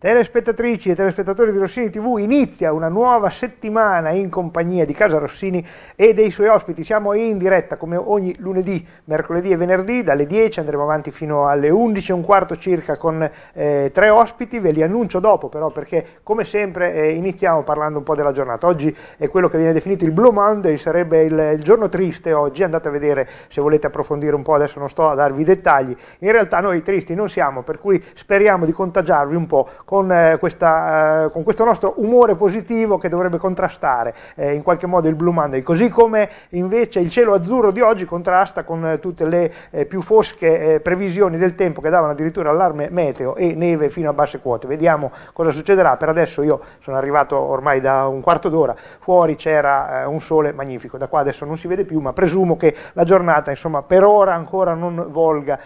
Telespettatrici e telespettatori di Rossini TV, inizia una nuova settimana in compagnia di Casa Rossini e dei suoi ospiti. Siamo in diretta come ogni lunedì, mercoledì e venerdì dalle 10 andremo avanti fino alle 11 e un quarto circa con eh, tre ospiti, ve li annuncio dopo però perché come sempre eh, iniziamo parlando un po' della giornata. Oggi è quello che viene definito il Blue Monday, sarebbe il, il giorno triste oggi, andate a vedere se volete approfondire un po', adesso non sto a darvi dettagli. In realtà noi tristi non siamo, per cui speriamo di contagiarvi un po' con, eh, questa, eh, con, questo nostro umore positivo che dovrebbe contrastare eh, in qualche modo il Blue Monday, così come invece il cielo azzurro di oggi contrasta con eh, tutte le eh, più fosche eh, previsioni del tempo che davano addirittura allarme meteo e neve fino a basse quote. Vediamo cosa succederà, per adesso io sono arrivato ormai da un quarto d'ora, fuori c'era un sole magnifico, da qua adesso non si vede più, ma presumo che la giornata insomma, per ora ancora non volga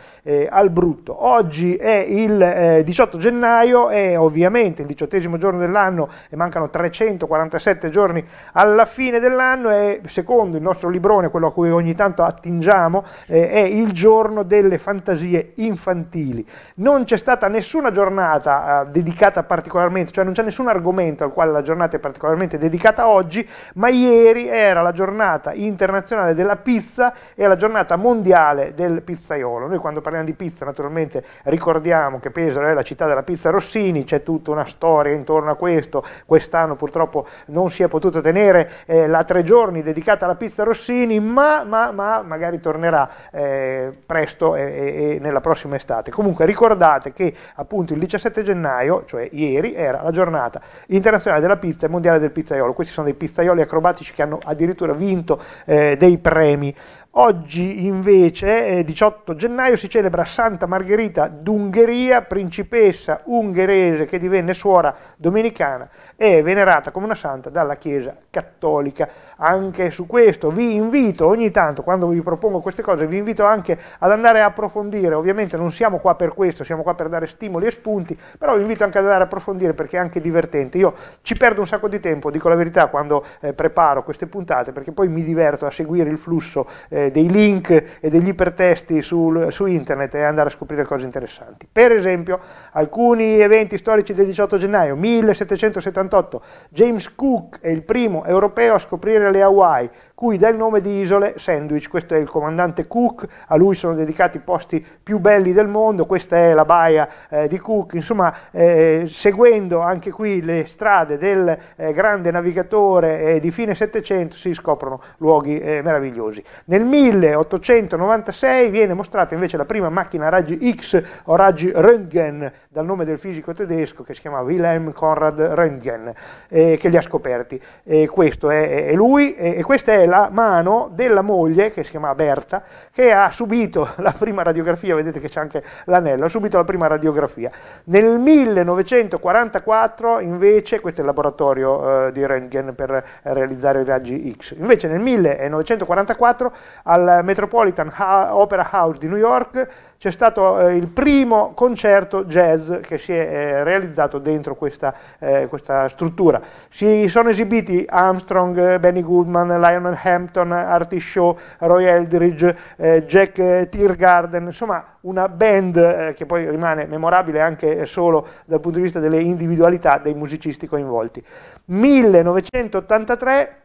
al brutto. Oggi è il 18 gennaio, è ovviamente il diciottesimo giorno dell'anno e mancano 347 giorni alla fine dell'anno e secondo il nostro librone, quello a cui ogni tanto attingiamo, eh, è il giorno delle fantasie infantili. Non c'è stata nessuna giornata eh, dedicata particolarmente, cioè non c'è nessun argomento al quale la giornata è particolarmente dedicata oggi, ma ieri era la giornata internazionale della pizza e la giornata mondiale del pizzaiolo. Noi quando parliamo di pizza naturalmente ricordiamo che Pesaro è la città della pizza Rossini, c'è tutta una storia intorno a questo, quest'anno purtroppo non si è potuto tenere eh, la tre giorni dedicata alla pizza Rossini, ma, ma, ma magari tornerà eh, presto e, e, nella prossima estate. Comunque ricordate che appunto il 17 gennaio, cioè ieri, era la giornata internazionale della pizza e mondiale del pizzaiolo. Questi sono dei pizzaioli acrobatici che hanno addirittura vinto eh, dei premi. Oggi invece, 18 eh, gennaio, si celebra Santa Margherita d'Ungheria, principessa ungherese che divenne suora domenicana e venerata come una santa dalla Chiesa Cattolica. Anche su questo vi invito ogni tanto, quando vi propongo queste cose, vi invito anche ad andare a approfondire. Ovviamente non siamo qua per questo, siamo qua per dare stimoli e spunti, però vi invito anche ad andare a approfondire perché è anche divertente. Io ci perdo un sacco di tempo, dico la verità, quando eh, preparo queste puntate, perché poi mi diverto a seguire il flusso. Eh, eh, dei link e degli ipertesti sul, su internet e andare a scoprire cose interessanti. Per esempio, alcuni eventi storici del 18 gennaio 1778, James Cook è il primo europeo a scoprire le Hawaii, cui dà il nome di isole Sandwich, questo è il comandante Cook, a lui sono dedicati i posti più belli del mondo, questa è la baia eh, di Cook, insomma eh, seguendo anche qui le strade del eh, grande navigatore eh, di fine Settecento si scoprono luoghi eh, meravigliosi. Nel 1896 viene mostrata invece la prima macchina a raggi X o raggi Röntgen dal nome del fisico tedesco che si chiamava Wilhelm Conrad Röntgen eh, che li ha scoperti. questo è, è lui e questa è la mano della moglie, che si chiamava Berta, che ha subito la prima radiografia, vedete che c'è anche l'anello, ha subito la prima radiografia. Nel 1944 invece, questo è il laboratorio eh, di Röntgen per realizzare i raggi X, invece nel 1944 al Metropolitan Opera House di New York c'è stato eh, il primo concerto jazz che si è eh, realizzato dentro questa, eh, questa, struttura. Si sono esibiti Armstrong, Benny Goodman, Lionel Hampton, Artie Shaw, Roy Eldridge, eh, Jack Tiergarden, insomma una band eh, che poi rimane memorabile anche solo dal punto di vista delle individualità dei musicisti coinvolti. 1983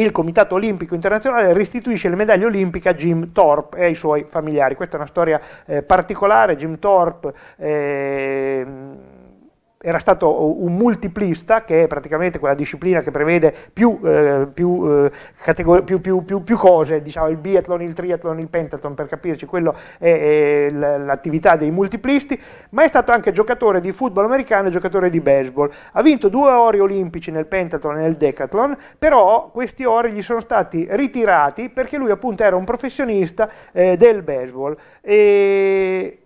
il Comitato Olimpico Internazionale restituisce le medaglie olimpiche a Jim Thorpe e ai suoi familiari. Questa è una storia eh, particolare, Jim Thorpe... Eh, era stato un multiplista, che è praticamente quella disciplina che prevede più, eh, più, eh, categor- più, più cose, diciamo il biathlon, il triathlon, il pentathlon, per capirci, quello è, è l'attività dei multiplisti, ma è stato anche giocatore di football americano e giocatore di baseball. Ha vinto due ori olimpici nel pentathlon e nel decathlon, però questi ori gli sono stati ritirati perché lui appunto era un professionista eh, del baseball. E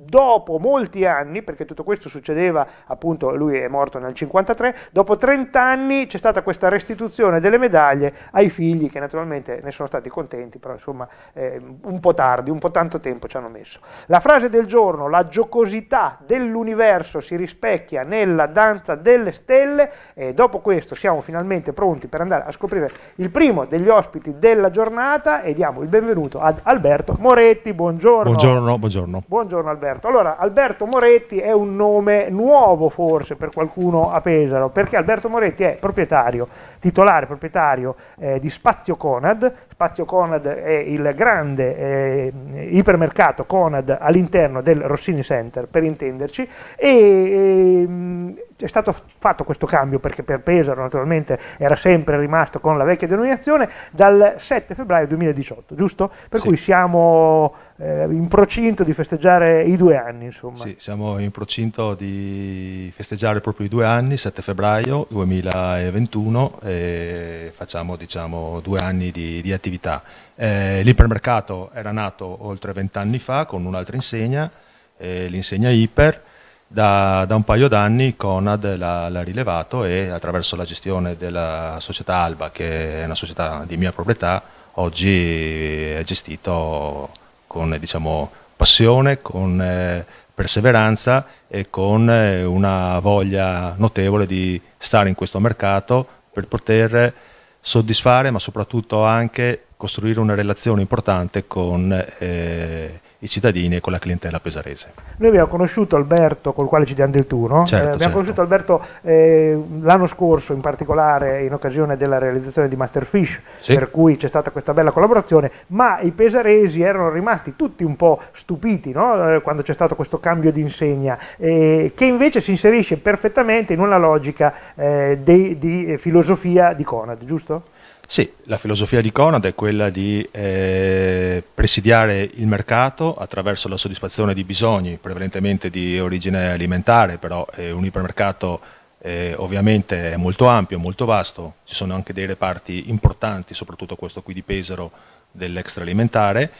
dopo molti anni, perché tutto questo succedeva appunto, lui è morto nel 53, dopo 30 anni c'è stata questa restituzione delle medaglie ai figli che naturalmente ne sono stati contenti, però insomma eh, un po' tardi, un po' tanto tempo ci hanno messo. La frase del giorno, la giocosità dell'universo si rispecchia nella danza delle stelle e dopo questo siamo finalmente pronti per andare a scoprire il primo degli ospiti della giornata e diamo il benvenuto ad Alberto Moretti, buongiorno. Buongiorno, buongiorno. Buongiorno Alberto. Alberto. Allora, Alberto Moretti è un nome nuovo forse per qualcuno a Pesaro, perché Alberto Moretti è proprietario, titolare proprietario eh, di Spazio Conad. Spazio Conad è il grande eh, ipermercato Conad all'interno del Rossini Center, per intenderci, e, e ehm, è stato fatto questo cambio perché per Pesaro naturalmente era sempre rimasto con la vecchia denominazione dal 7 febbraio 2018, giusto? Per sì. cui siamo eh, in procinto di festeggiare i due anni. Insomma. Sì, siamo in procinto di festeggiare proprio i due anni, 7 febbraio 2021, e facciamo diciamo, due anni di, di attività. Eh, l'ipermercato era nato oltre vent'anni fa con un'altra insegna, eh, l'insegna Iper. Da, da, un paio d'anni Conad l'ha, l'ha, rilevato e attraverso la gestione della società Alba, che è una società di mia proprietà, oggi è gestito con eh, diciamo, passione, con eh, perseveranza e con eh, una voglia notevole di stare in questo mercato per poter soddisfare ma soprattutto anche costruire una relazione importante con eh, i cittadini e con la clientela pesarese. Noi abbiamo conosciuto Alberto, col quale ci diamo del tu, no? Eh, certo, eh, abbiamo certo. conosciuto Alberto eh, l'anno scorso in particolare in occasione della realizzazione di Masterfish, sì. per cui c'è stata questa bella collaborazione, ma i pesaresi erano rimasti tutti un po' stupiti no? Eh, quando c'è stato questo cambio di insegna, eh, che invece si inserisce perfettamente in una logica eh, di, di filosofia di Conad, giusto? Sì, la filosofia di Conad è quella di eh, presidiare il mercato attraverso la soddisfazione di bisogni, prevalentemente di origine alimentare, però eh, un ipermercato eh, ovviamente è molto ampio, molto vasto, ci sono anche dei reparti importanti, soprattutto questo qui di Pesaro dell'extraalimentare,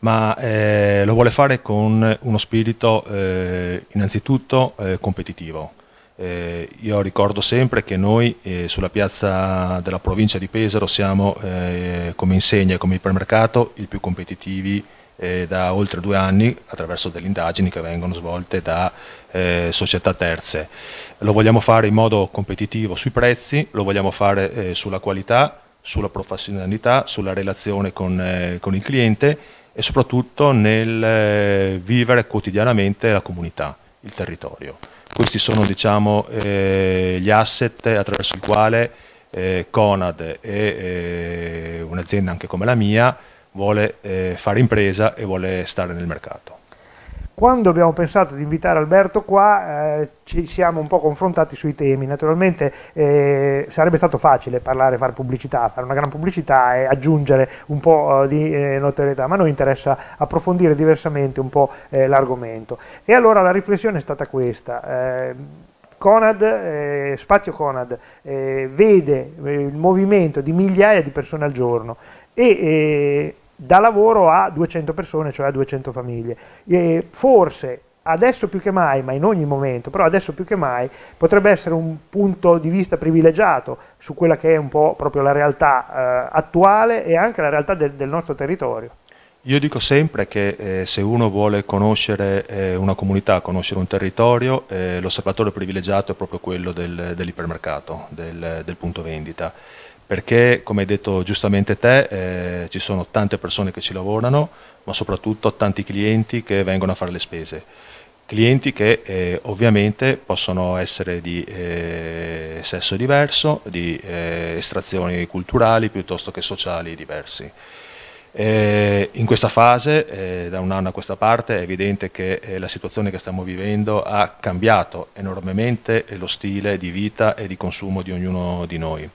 ma eh, lo vuole fare con uno spirito eh, innanzitutto eh, competitivo eh, io ricordo sempre che noi eh, sulla piazza della provincia di Pesaro siamo eh, come insegna e come ipermercato i più competitivi eh, da oltre due anni attraverso delle indagini che vengono svolte da eh, società terze. Lo vogliamo fare in modo competitivo sui prezzi, lo vogliamo fare eh, sulla qualità, sulla professionalità, sulla relazione con, con il cliente e soprattutto nel vivere quotidianamente la comunità, il territorio questi sono diciamo, eh, gli asset attraverso i quali eh, Conad e eh, un'azienda anche come la mia vuole eh, fare impresa e vuole stare nel mercato quando abbiamo pensato di invitare Alberto qua eh, ci siamo un po' confrontati sui temi, naturalmente eh, sarebbe stato facile parlare, fare pubblicità, fare una gran pubblicità e aggiungere un po' eh, di eh, notorietà, ma a noi interessa approfondire diversamente un po' eh, l'argomento. E allora la riflessione è stata questa. Eh, Conad, eh, Spazio Conad eh, vede eh, il movimento di migliaia di persone al giorno e dà lavoro a 200 persone, cioè a 200 famiglie. E forse adesso più che mai, ma in ogni momento, però adesso più che mai potrebbe essere un punto di vista privilegiato su quella che è un po' proprio la realtà eh, attuale e anche la realtà del, del nostro territorio. Io dico sempre che eh, se uno vuole conoscere eh, una comunità, conoscere un territorio, eh, l'osservatorio privilegiato è proprio quello del, dell'ipermercato, del, del punto vendita perché come hai detto giustamente te eh, ci sono tante persone che ci lavorano ma soprattutto tanti clienti che vengono a fare le spese clienti che eh, ovviamente possono essere di eh, sesso diverso di eh, estrazioni culturali piuttosto che sociali diversi eh, in questa fase, eh, da un anno a questa parte, è evidente che la situazione che stiamo vivendo ha cambiato enormemente lo stile di vita e di consumo di ognuno di noi.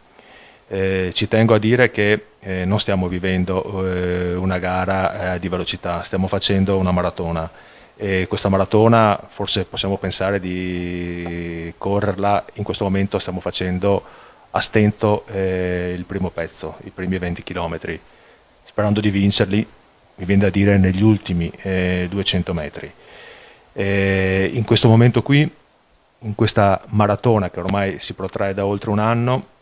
Eh, ci tengo a dire che eh, non stiamo vivendo eh, una gara eh, di velocità, stiamo facendo una maratona e questa maratona forse possiamo pensare di correrla, in questo momento stiamo facendo a stento eh, il primo pezzo, i primi 20 km, sperando di vincerli, mi viene da dire, negli ultimi 200 eh, metri. in questo momento qui, in questa maratona che ormai si protrae da oltre un anno,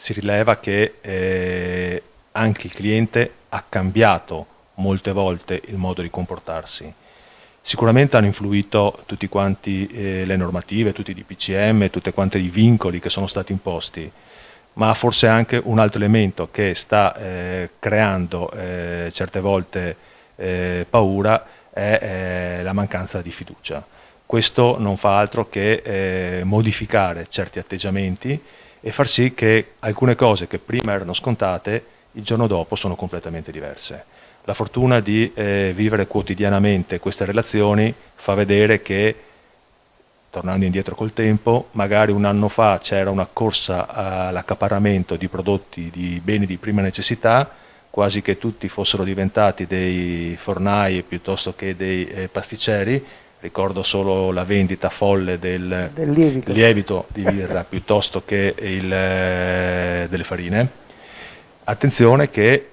si rileva che eh, anche il cliente ha cambiato molte volte il modo di comportarsi. Sicuramente hanno influito tutte eh, le normative, tutti i DPCM, tutti quanti i vincoli che sono stati imposti, ma forse anche un altro elemento che sta eh, creando eh, certe volte eh, paura è eh, la mancanza di fiducia. Questo non fa altro che eh, modificare certi atteggiamenti e far sì che alcune cose che prima erano scontate il giorno dopo sono completamente diverse. La fortuna di eh, vivere quotidianamente queste relazioni fa vedere che, tornando indietro col tempo, magari un anno fa c'era una corsa all'accaparramento di prodotti, di beni di prima necessità, quasi che tutti fossero diventati dei fornai piuttosto che dei eh, pasticceri, ricordo solo la vendita folle del, del lievito. lievito. di birra piuttosto che il, eh, delle farine. Attenzione che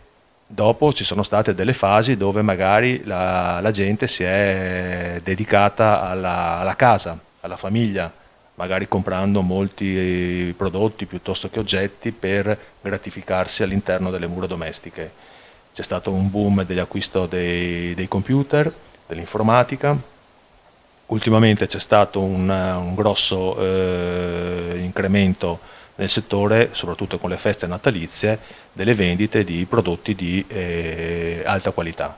dopo ci sono state delle fasi dove magari la, la gente si è dedicata alla, alla, casa, alla famiglia, magari comprando molti prodotti piuttosto che oggetti per gratificarsi all'interno delle mura domestiche. C'è stato un boom dell'acquisto dei, dei computer, dell'informatica, ultimamente c'è stato un, un grosso eh, incremento nel settore, soprattutto con le feste natalizie, delle vendite di prodotti di eh, alta qualità.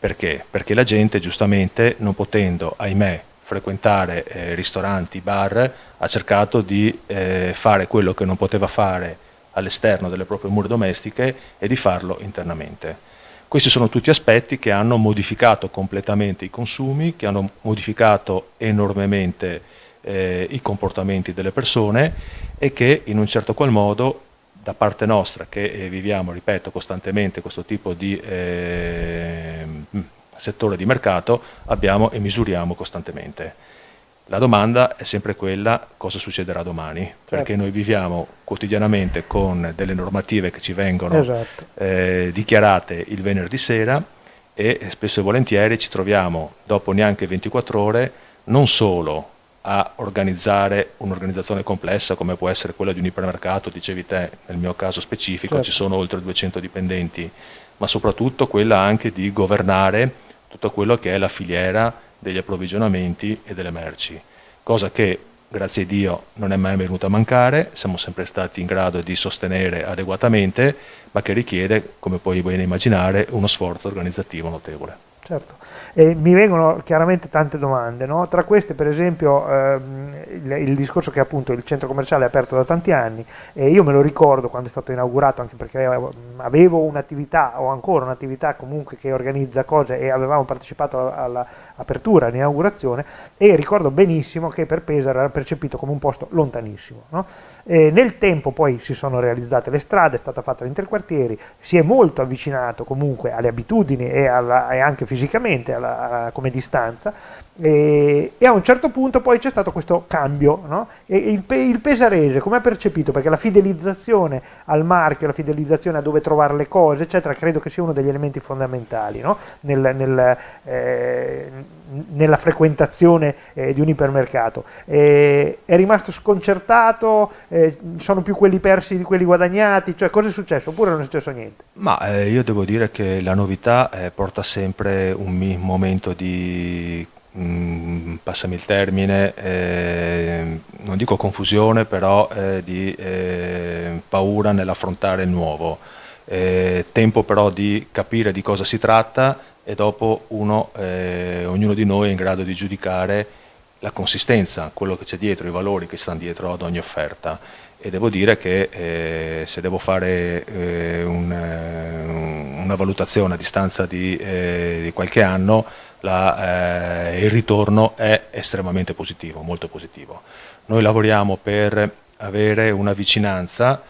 Perché? Perché la gente giustamente non potendo, ahimè, frequentare eh, ristoranti, bar, ha cercato di eh, fare quello che non poteva fare all'esterno delle proprie mura domestiche e di farlo internamente questi sono tutti aspetti che hanno modificato completamente i consumi, che hanno modificato enormemente eh, i comportamenti delle persone e che in un certo qual modo da parte nostra, che eh, viviamo, ripeto, costantemente questo tipo di eh, settore di mercato, abbiamo e misuriamo costantemente. La domanda è sempre quella cosa succederà domani, certo. perché noi viviamo quotidianamente con delle normative che ci vengono esatto. eh, dichiarate il venerdì sera e spesso e volentieri ci troviamo dopo neanche 24 ore non solo a organizzare un'organizzazione complessa come può essere quella di un ipermercato, dicevi te nel mio caso specifico certo. ci sono oltre 200 dipendenti, ma soprattutto quella anche di governare tutto quello che è la filiera degli approvvigionamenti e delle merci, cosa che grazie a Dio non è mai venuta a mancare, siamo sempre stati in grado di sostenere adeguatamente, ma che richiede, come puoi bene immaginare, uno sforzo organizzativo notevole. Certo. E mi vengono chiaramente tante domande, no? tra queste per esempio ehm, il, il, discorso che appunto il centro commerciale è aperto da tanti anni e io me lo ricordo quando è stato inaugurato anche perché avevo un'attività o ancora un'attività comunque che organizza cose e avevamo partecipato all'apertura, all'inaugurazione e ricordo benissimo che per Pesaro era percepito come un posto lontanissimo. No? Eh, nel tempo poi si sono realizzate le strade, è stata fatta l'interquartieri, si è molto avvicinato comunque alle abitudini e, alla, e anche fisicamente alla, alla, come distanza e, e, a un certo punto poi c'è stato questo cambio no? il, il, pesarese come ha percepito perché la fidelizzazione al marchio la fidelizzazione a dove trovare le cose eccetera credo che sia uno degli elementi fondamentali no? nel, nel, eh, nella frequentazione eh, di un ipermercato eh, è rimasto sconcertato eh, sono più quelli persi di quelli guadagnati cioè cosa è successo oppure non è successo niente ma eh, io devo dire che la novità eh, porta sempre un momento di Mm, passami il termine, eh, non dico confusione, però eh, di eh, paura nell'affrontare il nuovo. Eh, tempo però di capire di cosa si tratta e dopo uno, eh, ognuno di noi è in grado di giudicare la consistenza, quello che c'è dietro, i valori che stanno dietro ad ogni offerta. E devo dire che eh, se devo fare un, una valutazione a distanza di, di qualche anno, la, eh, il ritorno è estremamente positivo, molto positivo. Noi lavoriamo per avere una vicinanza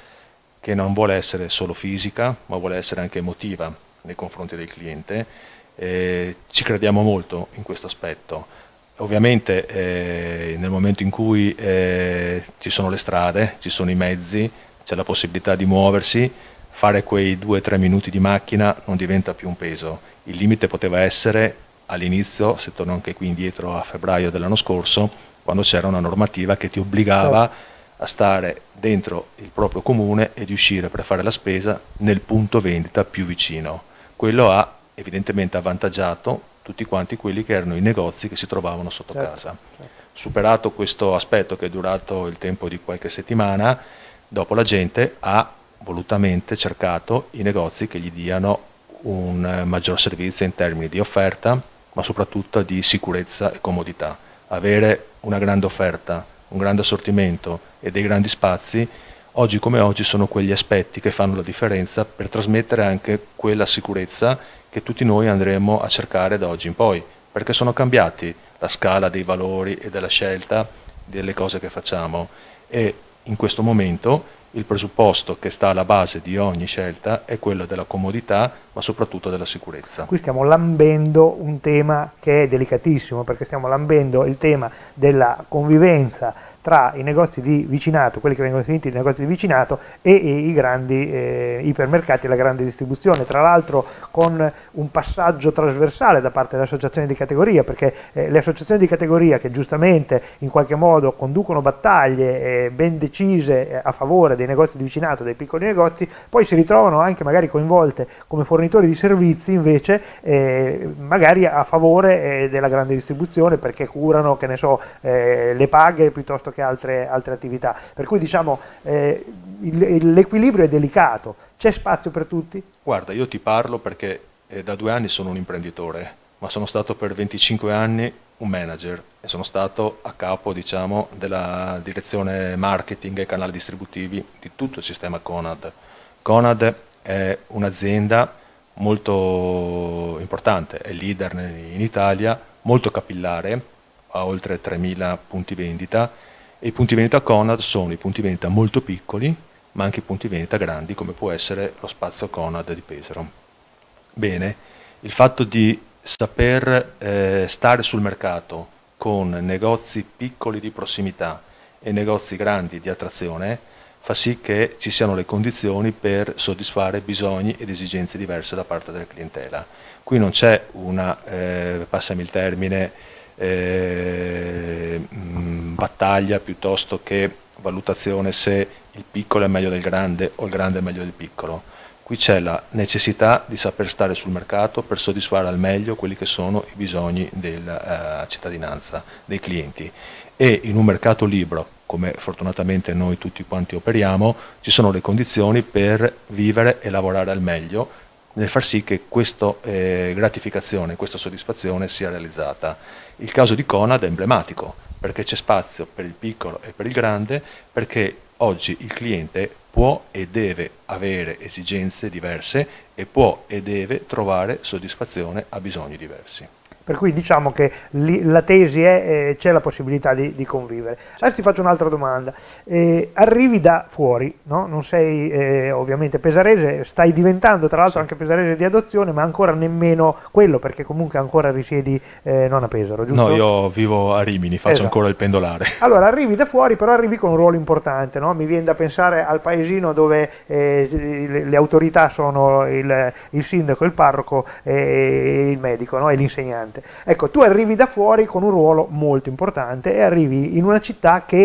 che non vuole essere solo fisica, ma vuole essere anche emotiva nei confronti del cliente. Eh, ci crediamo molto in questo aspetto. Ovviamente eh, nel momento in cui eh, ci sono le strade, ci sono i mezzi, c'è la possibilità di muoversi, fare quei 2-3 minuti di macchina non diventa più un peso. Il limite poteva essere all'inizio, se torno anche qui indietro a febbraio dell'anno scorso, quando c'era una normativa che ti obbligava a stare dentro il proprio comune e di uscire per fare la spesa nel punto vendita più vicino. Quello ha evidentemente avvantaggiato tutti quanti quelli che erano i negozi che si trovavano sotto certo, casa. Certo. Superato questo aspetto che è durato il tempo di qualche settimana, dopo la gente ha volutamente cercato i negozi che gli diano un eh, maggior servizio in termini di offerta, ma soprattutto di sicurezza e comodità. Avere una grande offerta, un grande assortimento e dei grandi spazi, oggi come oggi sono quegli aspetti che fanno la differenza per trasmettere anche quella sicurezza che tutti noi andremo a cercare da oggi in poi, perché sono cambiati la scala dei valori e della scelta delle cose che facciamo e in questo momento il presupposto che sta alla base di ogni scelta è quello della comodità, ma soprattutto della sicurezza. Qui stiamo lambendo un tema che è delicatissimo, perché stiamo lambendo il tema della convivenza tra i negozi di vicinato, quelli che vengono definiti i negozi di vicinato, e i grandi eh, ipermercati e la grande distribuzione. Tra l'altro con un passaggio trasversale da parte delle associazioni di categoria, perché eh, le associazioni di categoria che giustamente in qualche modo conducono battaglie eh, ben decise eh, a favore dei negozi di vicinato, dei piccoli negozi, poi si ritrovano anche magari coinvolte come fornitori di servizi invece eh, magari a favore eh, della grande distribuzione perché curano, che ne so, le paghe piuttosto piuttosto che altre, altre attività. Per cui diciamo eh, l'equilibrio è delicato, c'è spazio per tutti? Guarda, io ti parlo perché eh, da due anni sono un imprenditore, ma sono stato per 25 anni un manager e sono stato a capo diciamo, della direzione marketing e canali distributivi di tutto il sistema Conad. Conad è un'azienda molto importante, è leader in Italia, molto capillare, ha oltre 3.000 punti vendita e i punti vendita Conad sono i punti vendita molto piccoli, ma anche i punti vendita grandi, come può essere lo spazio Conad di Pesaro. Bene, il fatto di saper eh, stare sul mercato con negozi piccoli di prossimità e negozi grandi di attrazione fa sì che ci siano le condizioni per soddisfare bisogni ed esigenze diverse da parte della clientela. Qui non c'è una, eh, passami il termine, Ehm, battaglia piuttosto che valutazione se il piccolo è meglio del grande o il grande è meglio del piccolo. Qui c'è la necessità di saper stare sul mercato per soddisfare al meglio quelli che sono i bisogni della eh, cittadinanza, dei clienti. E in un mercato libero, come fortunatamente noi tutti quanti operiamo, ci sono le condizioni per vivere e lavorare al meglio nel far sì che questa eh, gratificazione, questa soddisfazione sia realizzata il caso di Conad è emblematico perché c'è spazio per il piccolo e per il grande, perché oggi il cliente può e deve avere esigenze diverse e può e deve trovare soddisfazione a bisogni diversi. Per cui diciamo che li, la tesi è eh, c'è la possibilità di, di convivere. Certo. Adesso ti faccio un'altra domanda. Eh, arrivi da fuori, no? non sei eh, ovviamente pesarese, stai diventando tra l'altro anche pesarese di adozione, ma ancora nemmeno quello, perché comunque ancora risiedi eh, non a Pesaro, giusto? No, io vivo a Rimini, faccio esatto. ancora il pendolare. Allora, arrivi da fuori, però arrivi con un ruolo importante, no? mi viene da pensare al paesino dove eh, le, le, autorità sono il, il, sindaco, il parroco e il medico no? e l'insegnante importante. Ecco, tu arrivi da fuori con un ruolo molto importante e arrivi in una città che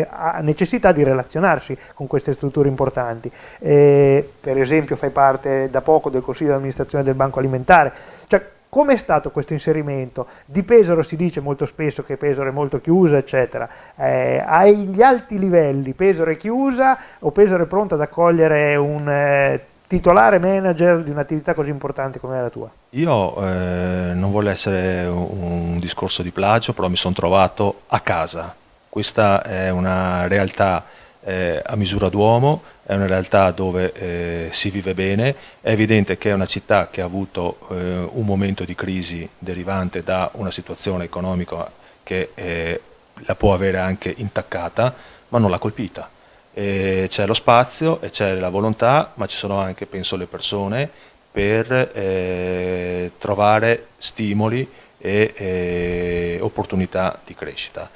eh, ha necessità di relazionarsi con queste strutture importanti. Eh, per esempio fai parte da poco del Consiglio di amministrazione del Banco Alimentare. Cioè, Com'è stato questo inserimento? Di Pesaro si dice molto spesso che Pesaro è molto chiusa, eccetera. Eh, agli alti livelli Pesaro è chiusa o Pesaro è pronta ad accogliere un eh, titolare manager di un'attività così importante come la tua? Io eh, non vuole essere un discorso di plagio, però mi sono trovato a casa. Questa è una realtà eh, a misura d'uomo, è una realtà dove eh, si vive bene, è evidente che è una città che ha avuto eh, un momento di crisi derivante da una situazione economica che eh, la può avere anche intaccata, ma non l'ha colpita c'è lo spazio e c'è la volontà, ma ci sono anche, penso, le persone per eh, trovare stimoli e eh, opportunità di crescita.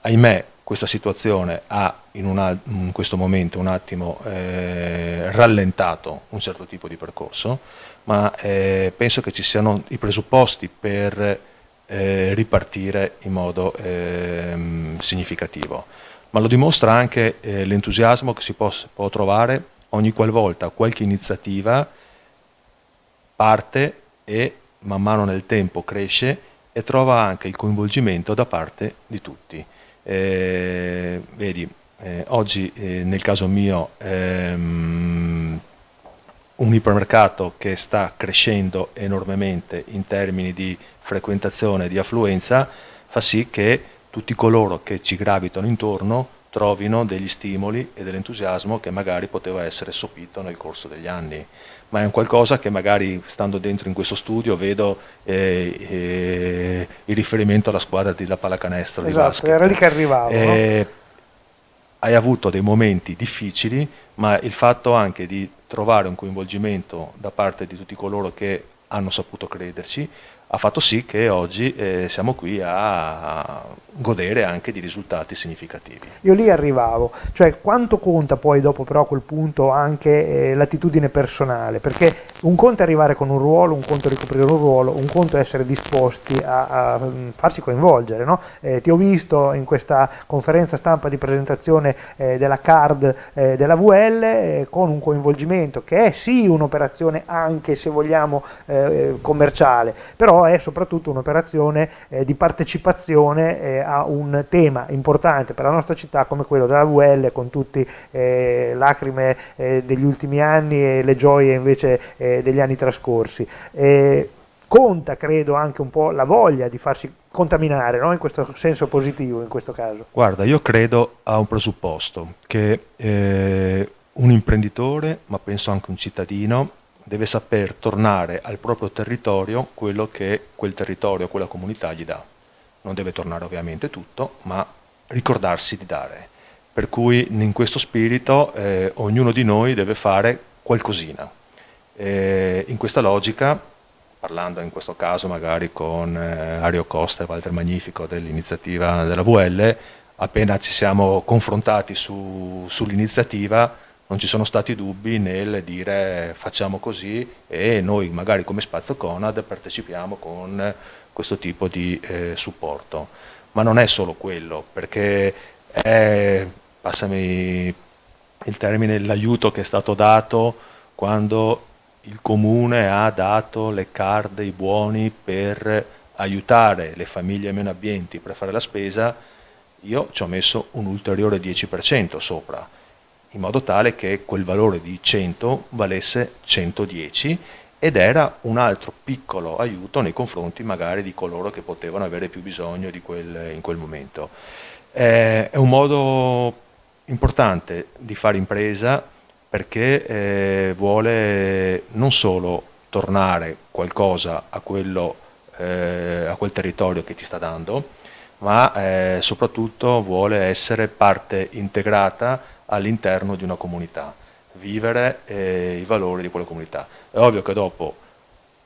Ahimè, questa situazione ha in, una, in questo momento un attimo eh, rallentato un certo tipo di percorso, ma eh, penso che ci siano i presupposti per eh, ripartire in modo ehm, significativo ma lo dimostra anche eh, l'entusiasmo che si può, può trovare ogni qualvolta qualche iniziativa parte e man mano nel tempo cresce e trova anche il coinvolgimento da parte di tutti. Eh, vedi, eh, oggi eh, nel caso mio ehm, un ipermercato che sta crescendo enormemente in termini di frequentazione e di affluenza fa sì che tutti coloro che ci gravitano intorno trovino degli stimoli e dell'entusiasmo che magari poteva essere sopito nel corso degli anni. Ma è un qualcosa che magari stando dentro in questo studio vedo eh, eh, il riferimento alla squadra della pallacanestro esatto, di basket. era lì che arrivavo. Eh, no? Hai avuto dei momenti difficili, ma il fatto anche di trovare un coinvolgimento da parte di tutti coloro che hanno saputo crederci, ha fatto sì che oggi eh, siamo qui a godere anche di risultati significativi. Io lì arrivavo, cioè quanto conta poi dopo però a quel punto anche eh, l'attitudine personale, perché un conto è arrivare con un ruolo, un conto è ricoprire un ruolo, un conto è essere disposti a, a mm, farsi coinvolgere, no? eh, ti ho visto in questa conferenza stampa di presentazione eh, della card eh, della VL eh, con un coinvolgimento che è sì un'operazione anche se vogliamo eh, commerciale, però è soprattutto un'operazione eh, di partecipazione eh, a un tema importante per la nostra città come quello della VL con tutte eh, lacrime eh, degli ultimi anni e le gioie invece eh, degli anni trascorsi. Eh, conta credo anche un po' la voglia di farsi contaminare no? in questo senso positivo in questo caso. Guarda, io credo a un presupposto che un imprenditore, ma penso anche un cittadino, deve saper tornare al proprio territorio quello che quel territorio, quella comunità gli dà. Non deve tornare ovviamente tutto, ma ricordarsi di dare. Per cui in questo spirito eh, ognuno di noi deve fare qualcosina. Eh, in questa logica, parlando in questo caso magari con eh, Ario Costa e Walter Magnifico dell'iniziativa della VL, appena ci siamo confrontati su, sull'iniziativa, non ci sono stati dubbi nel dire facciamo così e noi magari come Spazio Conad partecipiamo con questo tipo di eh, supporto. Ma non è solo quello, perché è, passami il termine, l'aiuto che è stato dato quando il comune ha dato le card ai buoni per aiutare le famiglie meno abbienti per fare la spesa, io ci ho messo un ulteriore 10% sopra in modo tale che quel valore di 100 valesse 110 ed era un altro piccolo aiuto nei confronti magari di coloro che potevano avere più bisogno quel, in quel momento. Eh, è un modo importante di fare impresa perché eh, vuole non solo tornare qualcosa a, quello, eh, a quel territorio che ti sta dando, ma eh, soprattutto vuole essere parte integrata all'interno di una comunità, vivere eh, i valori di quella comunità. È ovvio che dopo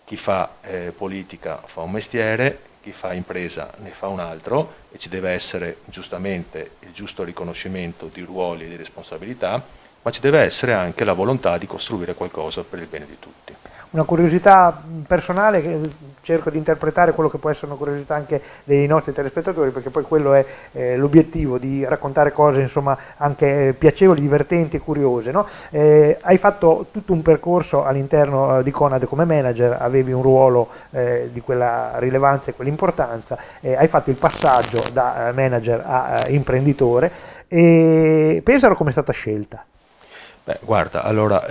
chi fa eh, politica fa un mestiere, chi fa impresa ne fa un altro e ci deve essere giustamente il giusto riconoscimento di ruoli e di responsabilità, ma ci deve essere anche la volontà di costruire qualcosa per il bene di tutti una curiosità personale che cerco di interpretare quello che può essere una curiosità anche dei nostri telespettatori, perché poi quello è eh, l'obiettivo di raccontare cose insomma, anche eh, piacevoli, divertenti e curiose. No? Eh, hai fatto tutto un percorso all'interno eh, di Conad come manager, avevi un ruolo eh, di quella rilevanza e quell'importanza, eh, hai fatto il passaggio da manager a imprenditore e pensalo come è stata scelta. Beh, guarda, allora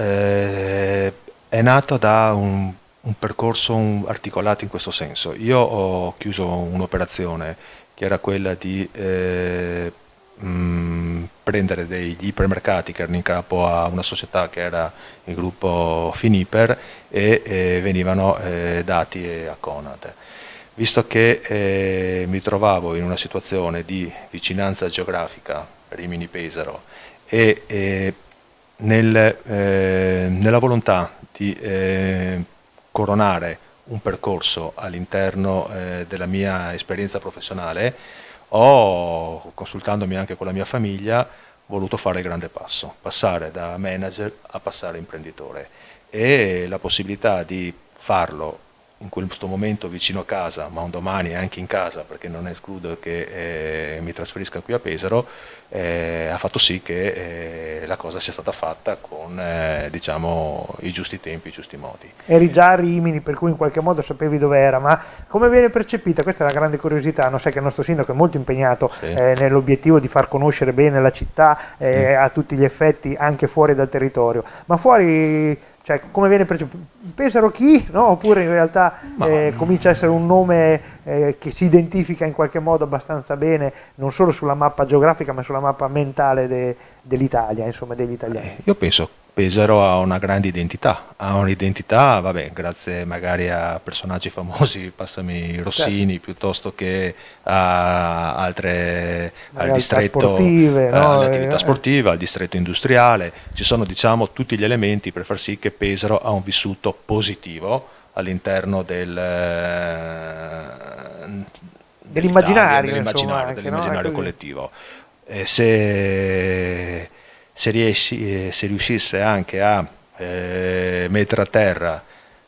è nata da un, un percorso un, articolato in questo senso. Io ho chiuso un'operazione che era quella di eh, mh, mm, prendere degli ipermercati che erano in capo a una società che era il gruppo Finiper e eh, venivano eh, dati a Conad. Visto che eh, mi trovavo in una situazione di vicinanza geografica, Rimini Pesaro, e eh, nel, eh, nella volontà di eh, coronare un percorso all'interno eh, della mia esperienza professionale, ho, consultandomi anche con la mia famiglia, voluto fare il grande passo, passare da manager a passare imprenditore e la possibilità di farlo in questo momento vicino a casa, ma un domani anche in casa, perché non escludo che eh, mi trasferisca qui a Pesaro, eh, ha fatto sì che eh, la cosa sia stata fatta con eh, diciamo, i giusti tempi, i giusti modi. Eri già a Rimini, per cui in qualche modo sapevi dove era, ma come viene percepita? Questa è una grande curiosità, non sai che il nostro sindaco è molto impegnato sì. Eh, nell'obiettivo di far conoscere bene la città eh, mm. a tutti gli effetti anche fuori dal territorio, ma fuori cioè, come viene percepito? Pesaro chi? No? Oppure in realtà eh, comincia a essere un nome eh, che si identifica in qualche modo abbastanza bene non solo sulla mappa geografica ma sulla mappa mentale de, dell'Italia, insomma degli italiani. Eh, io penso Pesaro ha una grande identità, ha un'identità, vabbè, grazie magari a personaggi famosi, passami certo. Rossini, certo. piuttosto che a altre, magari al distretto, sportive, eh, no? all'attività eh. sportiva, al distretto industriale, ci sono diciamo tutti gli elementi per far sì che Pesaro ha un vissuto positivo all'interno del, eh, dell'immaginario, dell'immaginario, dell'immaginario no? collettivo. E eh, se, se, riesci, eh, se riuscisse anche a eh, mettere a terra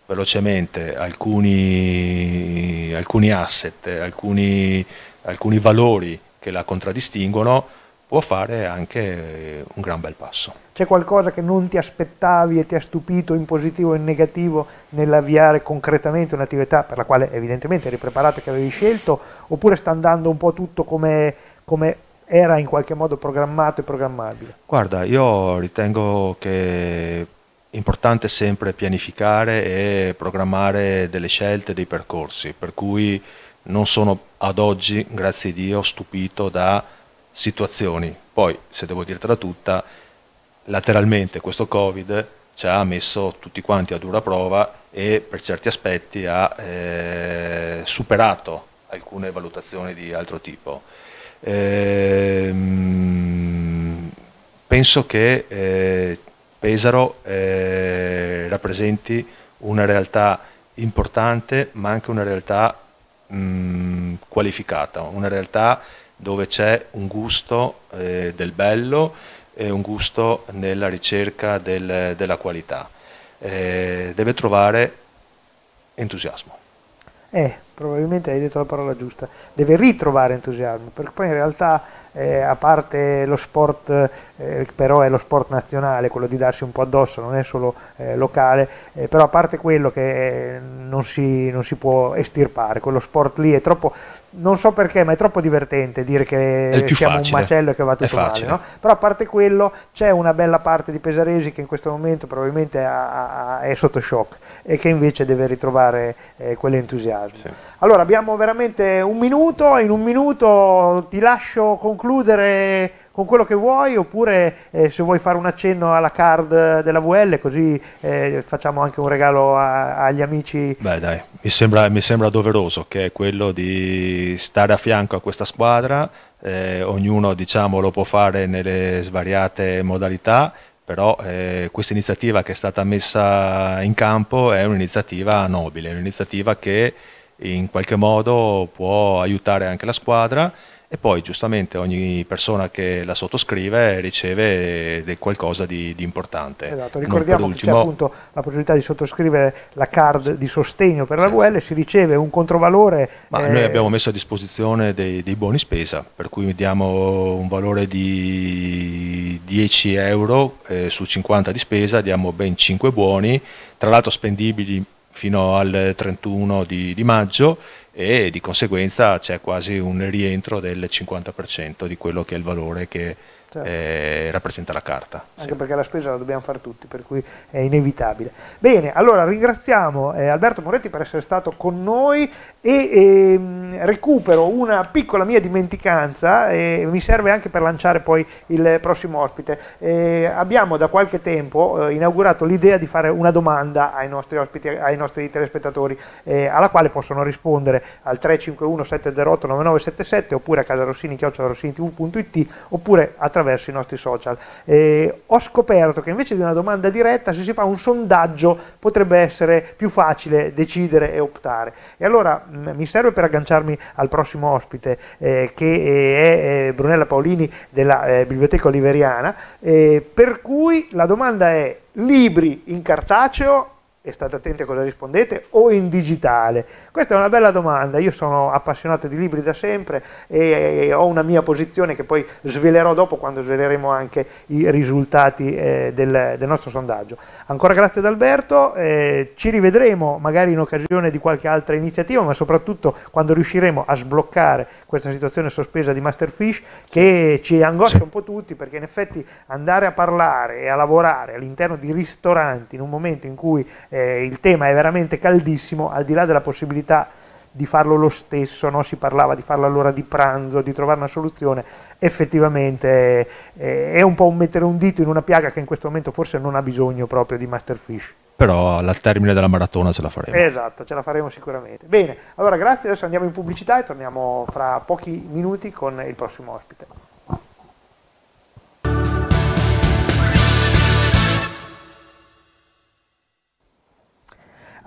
velocemente alcuni, alcuni asset, alcuni, alcuni valori che la contraddistinguono, può fare anche eh, un gran bel passo. C'è qualcosa che non ti aspettavi e ti ha stupito in positivo e in negativo nell'avviare concretamente un'attività per la quale evidentemente eri preparato e che avevi scelto, oppure sta andando un po' tutto come, come era in qualche modo programmato e programmabile? Guarda, io ritengo che è importante sempre pianificare e programmare delle scelte, dei percorsi, per cui non sono ad oggi, grazie a Dio, stupito da situazioni. Poi, se devo dirtela tutta, lateralmente questo Covid ci ha messo tutti quanti a dura prova e per certi aspetti ha eh, superato alcune valutazioni di altro tipo. Ehm, penso che eh, Pesaro eh, rappresenti una realtà importante ma anche una realtà mh, qualificata, una realtà dove c'è un gusto eh, del bello e un gusto nella ricerca del, della qualità. Eh, deve trovare entusiasmo. Eh, probabilmente hai detto la parola giusta, deve ritrovare entusiasmo, perché poi in realtà eh, a parte lo sport eh, però è lo sport nazionale, quello di darsi un po' addosso, non è solo eh, locale, eh, però a parte quello che eh, non si, non, si, può estirpare, quello sport lì è troppo, non so perché, ma è troppo divertente dire che siamo facile. un macello e che va tutto male, no? però a parte quello c'è una bella parte di Pesaresi che in questo momento probabilmente ha, ha, è sotto shock e che invece deve ritrovare eh, quell'entusiasmo. Sì. Allora abbiamo veramente un minuto, in un minuto ti lascio concludere con quello che vuoi oppure eh, se vuoi fare un accenno alla card della VL così eh, facciamo anche un regalo a, agli amici. Beh dai, mi sembra, mi sembra doveroso che è quello di stare a fianco a questa squadra, eh, ognuno diciamo, lo può fare nelle svariate modalità però eh, questa iniziativa che è stata messa in campo è un'iniziativa nobile, è un'iniziativa che in qualche modo può aiutare anche la squadra e poi giustamente ogni persona che la sottoscrive riceve del qualcosa di, di importante. Esatto, ricordiamo che c'è appunto la possibilità di sottoscrivere la card di sostegno per la sì, sì. si riceve un controvalore. Ma eh... noi abbiamo messo a disposizione dei, dei, buoni spesa, per cui diamo un valore di 10 euro eh, su 50 di spesa, diamo ben 5 buoni, tra l'altro spendibili fino al 31 di, di maggio e di conseguenza c'è quasi un rientro del 50% di quello che è il valore che certo. eh, rappresenta la carta. Anche sì. perché la spesa la dobbiamo fare tutti, per cui è inevitabile. Bene, allora ringraziamo eh, Alberto Moretti per essere stato con noi e ehm, recupero una piccola mia dimenticanza e eh, mi serve anche per lanciare poi il prossimo ospite. Eh, abbiamo da qualche tempo eh, inaugurato l'idea di fare una domanda ai nostri, ospiti, ai nostri telespettatori eh, alla quale possono rispondere al 351 708 9977 oppure a casa rossini casarossini.it oppure attraverso attraverso i nostri social. E ho scoperto che invece di una domanda diretta, se si fa un sondaggio potrebbe essere più facile decidere e optare. E allora mm, mi serve per agganciarmi al prossimo ospite, eh, che eh, è eh, Brunella Paolini della eh, Biblioteca Oliveriana, eh, per cui la domanda è libri in cartaceo e state attenti a cosa rispondete, o in digitale? Questa è una bella domanda, io sono appassionato di libri da sempre e ho una mia posizione che poi svelerò dopo quando sveleremo anche i risultati eh, del, del, nostro sondaggio. Ancora grazie ad Alberto, eh, ci rivedremo magari in occasione di qualche altra iniziativa, ma soprattutto quando riusciremo a sbloccare questa situazione sospesa di Masterfish che ci angoscia un po' tutti perché in effetti andare a parlare e a lavorare all'interno di ristoranti in un momento in cui eh, il tema è veramente caldissimo, al di là della possibilità di farlo lo stesso, no? si parlava di farlo all'ora di pranzo, di trovare una soluzione, effettivamente eh, è un po' un mettere un dito in una piaga che in questo momento forse non ha bisogno proprio di Masterfish. Però alla termine della maratona ce la faremo. Esatto, ce la faremo sicuramente. Bene, allora grazie, adesso andiamo in pubblicità e torniamo fra pochi minuti con il prossimo ospite.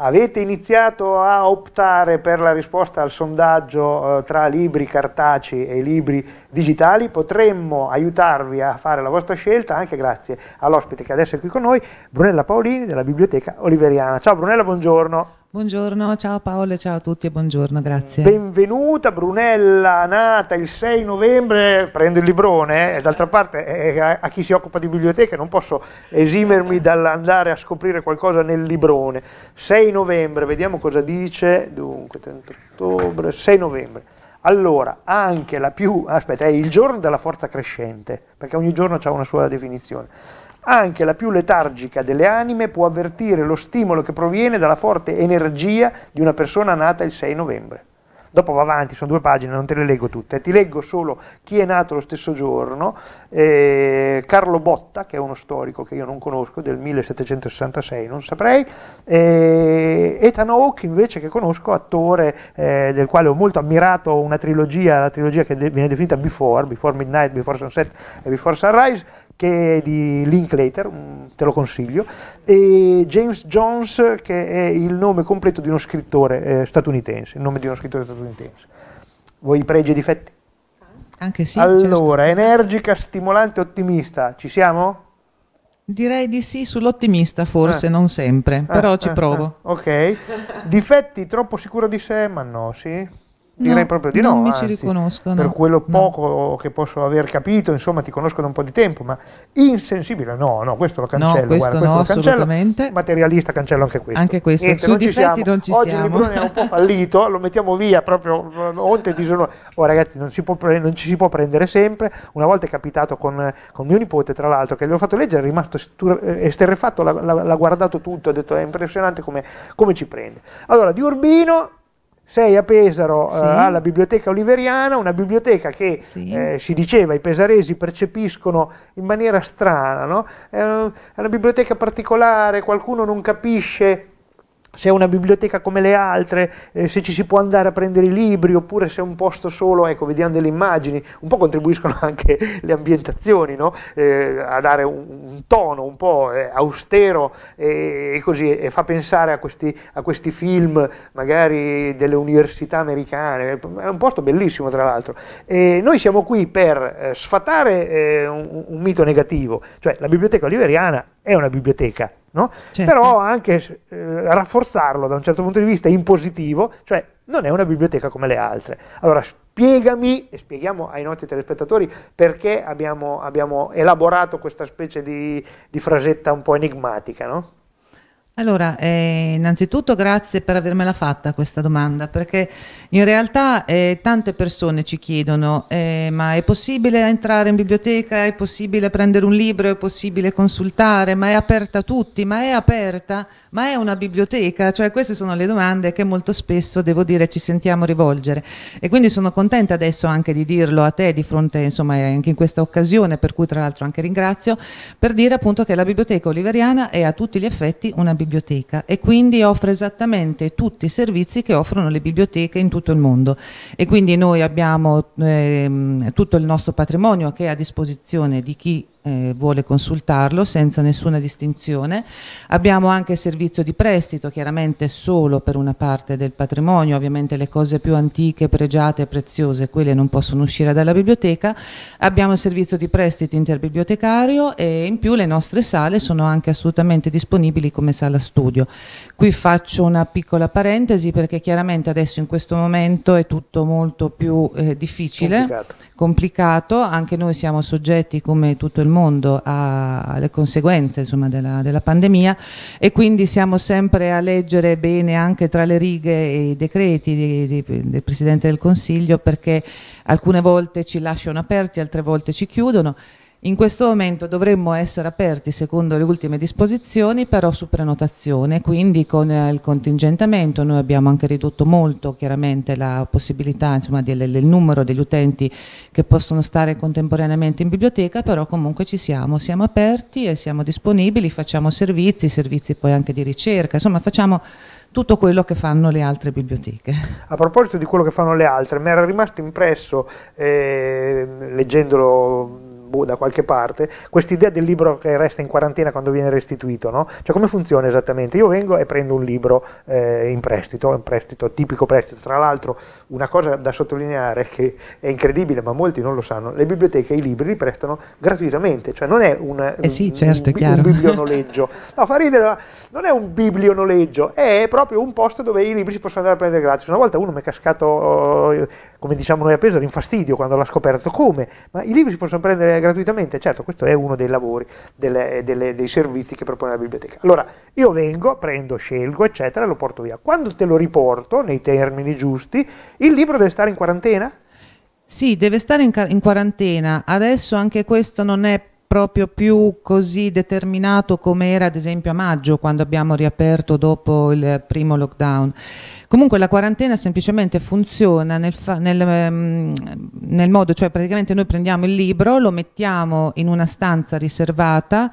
Avete iniziato a optare per la risposta al sondaggio eh, tra libri cartacei e libri digitali? Potremmo aiutarvi a fare la vostra scelta anche grazie all'ospite che adesso è qui con noi, Brunella Paolini della Biblioteca Oliveriana. Ciao Brunella, buongiorno. Buongiorno, ciao Paolo, ciao a tutti e buongiorno, grazie. Benvenuta Brunella, nata il 6 novembre, prendo il librone, eh, d'altra parte eh, eh, a, a chi si occupa di biblioteche non posso esimermi dall'andare a scoprire qualcosa nel librone. 6 novembre, vediamo cosa dice, dunque 30 ottobre, 6 novembre. Allora, anche la più, aspetta, è il giorno della forza crescente, perché ogni giorno ha una sua definizione anche la più letargica delle anime può avvertire lo stimolo che proviene dalla forte energia di una persona nata il 6 novembre. Dopo va avanti, sono due pagine, non te le leggo tutte, ti leggo solo chi è nato lo stesso giorno, eh, Carlo Botta, che è uno storico che io non conosco, del 1766, non saprei, eh, Ethan Hawke invece che conosco, attore eh, del quale ho molto ammirato una trilogia, la trilogia che de- viene definita Before, Before Midnight, Before Sunset e Before Sunrise, che è di Linklater, mm, te lo consiglio, e James Jones che è il nome completo di uno scrittore eh, statunitense, il nome di uno scrittore statunitense. Vuoi i pregi e i difetti? Anche sì. Allora, certo. energica, stimolante, ottimista, ci siamo? Direi di sì sull'ottimista forse, ah. non sempre, però ah, ci ah, provo. ok. Difetti, troppo sicuro di sé, ma no, sì. Direi no, proprio di non no. Non mi anzi, ci riconoscono. Per quello poco no. che posso aver capito, insomma, ti conosco da un po' di tempo, ma insensibile, no, no, questo lo cancello. No, questo guarda, no, questo assolutamente. materialista cancello anche questo. Anche questo, Niente, su non difetti ci non ci Oggi siamo. Oggi Librone è un po' fallito, lo mettiamo via proprio, eh, oltre disono... Oh ragazzi, non, si può, non ci si può prendere sempre. Una volta è capitato con, con mio nipote, tra l'altro, che gli ho fatto leggere, è rimasto eh, esterrefatto, l'ha, guardato tutto, ha detto è impressionante come, come ci prende. Allora, di Urbino sei a Pesaro eh, sì. eh, alla biblioteca oliveriana, una biblioteca che sì. eh, si diceva i pesaresi percepiscono in maniera strana, no? è una biblioteca particolare, qualcuno non capisce se è una biblioteca come le altre, eh, se ci si può andare a prendere i libri oppure se è un posto solo, ecco, vediamo delle immagini, un po' contribuiscono anche le ambientazioni no? eh, a dare un, un, tono un po' eh, austero e, e così, e fa pensare a questi, a questi, film magari delle università americane, è un posto bellissimo tra l'altro. E noi siamo qui per eh, sfatare eh, un, un mito negativo, cioè la biblioteca oliveriana è una biblioteca No? Certo. Però anche eh, rafforzarlo da un certo punto di vista in positivo, cioè non è una biblioteca come le altre. Allora spiegami e spieghiamo ai nostri telespettatori perché abbiamo, abbiamo elaborato questa specie di, di frasetta un po' enigmatica. No? Allora, eh, innanzitutto grazie per avermela fatta questa domanda, perché in realtà eh, tante persone ci chiedono, eh, ma è possibile entrare in biblioteca, è possibile prendere un libro, è possibile consultare, ma è aperta a tutti, ma è aperta, ma è una biblioteca? Cioè queste sono le domande che molto spesso, devo dire, ci sentiamo rivolgere. E quindi sono contenta adesso anche di dirlo a te di fronte, insomma, eh, anche in questa occasione, per cui tra l'altro anche ringrazio, per dire appunto che la biblioteca oliveriana è a tutti gli effetti una biblioteca biblioteca e quindi offre esattamente tutti i servizi che offrono le biblioteche in tutto il mondo e quindi noi abbiamo eh, tutto il nostro patrimonio che è a disposizione di chi eh, vuole consultarlo senza nessuna distinzione. Abbiamo anche servizio di prestito, chiaramente solo per una parte del patrimonio, ovviamente le cose più antiche, pregiate e preziose, quelle non possono uscire dalla biblioteca. Abbiamo servizio di prestito interbibliotecario e in più le nostre sale sono anche assolutamente disponibili come sala studio. Qui faccio una piccola parentesi perché chiaramente adesso in questo momento è tutto molto più eh, difficile, complicato. complicato. anche noi siamo soggetti come tutto il mondo a, alle conseguenze insomma, della, della, pandemia e quindi siamo sempre a leggere bene anche tra le righe i decreti di, di, del Presidente del Consiglio perché alcune volte ci lasciano aperti, altre volte ci chiudono. In questo momento dovremmo essere aperti, secondo le ultime disposizioni, però su prenotazione, quindi con eh, il contingentamento noi abbiamo anche ridotto molto chiaramente la possibilità insomma, del, del, numero degli utenti che possono stare contemporaneamente in biblioteca, però comunque ci siamo, siamo aperti e siamo disponibili, facciamo servizi, servizi poi anche di ricerca, insomma facciamo tutto quello che fanno le altre biblioteche. A proposito di quello che fanno le altre, mi era rimasto impresso, eh, leggendolo boh, da qualche parte, quest'idea del libro che resta in quarantena quando viene restituito, no? Cioè come funziona esattamente? Io vengo e prendo un libro eh, in prestito, un prestito, tipico prestito, tra l'altro una cosa da sottolineare che è incredibile, ma molti non lo sanno, le biblioteche i libri li prestano gratuitamente, cioè non è un, eh sì, certo, un, un biblionoleggio, no, fa ridere, non è un biblionoleggio, è proprio un posto dove i libri si possono andare a prendere gratis. Una volta uno mi è cascato, come diciamo noi a Pesaro, in fastidio quando l'ha scoperto, come? Ma i libri si possono prendere gratuitamente, certo questo è uno dei lavori, delle, delle, dei servizi che propone la biblioteca. Allora io vengo, prendo, scelgo, eccetera, lo porto via. Quando te lo riporto, nei termini giusti, il libro deve stare in quarantena? Sì, deve stare in, in quarantena. Adesso anche questo non è proprio più così determinato come era ad esempio a maggio quando abbiamo riaperto dopo il primo lockdown. Comunque la quarantena semplicemente funziona nel, nel, ehm, nel modo, cioè praticamente noi prendiamo il libro, lo mettiamo in una stanza riservata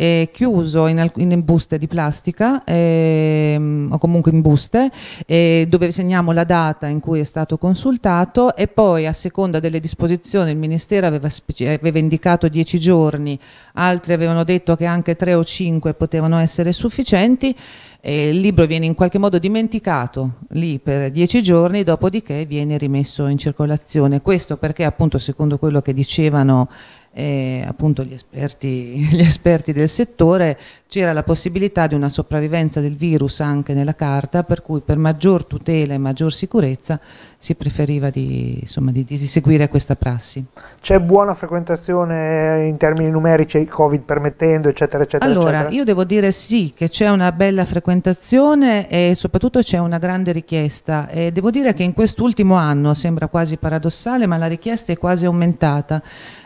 eh, chiuso in, in, buste di plastica eh, o comunque in buste eh, dove segniamo la data in cui è stato consultato e poi a seconda delle disposizioni il Ministero aveva, aveva indicato 10 giorni, altri avevano detto che anche 3 o 5 potevano essere sufficienti E il libro viene in qualche modo dimenticato lì per dieci giorni, dopodiché viene rimesso in circolazione. Questo perché appunto secondo quello che dicevano eh, appunto gli esperti, gli esperti, del settore, c'era la possibilità di una sopravvivenza del virus anche nella carta, per cui per maggior tutela e maggior sicurezza si preferiva di, insomma, di, di seguire questa prassi. C'è buona frequentazione in termini numerici, Covid permettendo, eccetera, eccetera? Allora, eccetera. io devo dire sì, che c'è una bella frequentazione e soprattutto c'è una grande richiesta. E devo dire che in quest'ultimo anno, sembra quasi paradossale, ma la richiesta è quasi aumentata.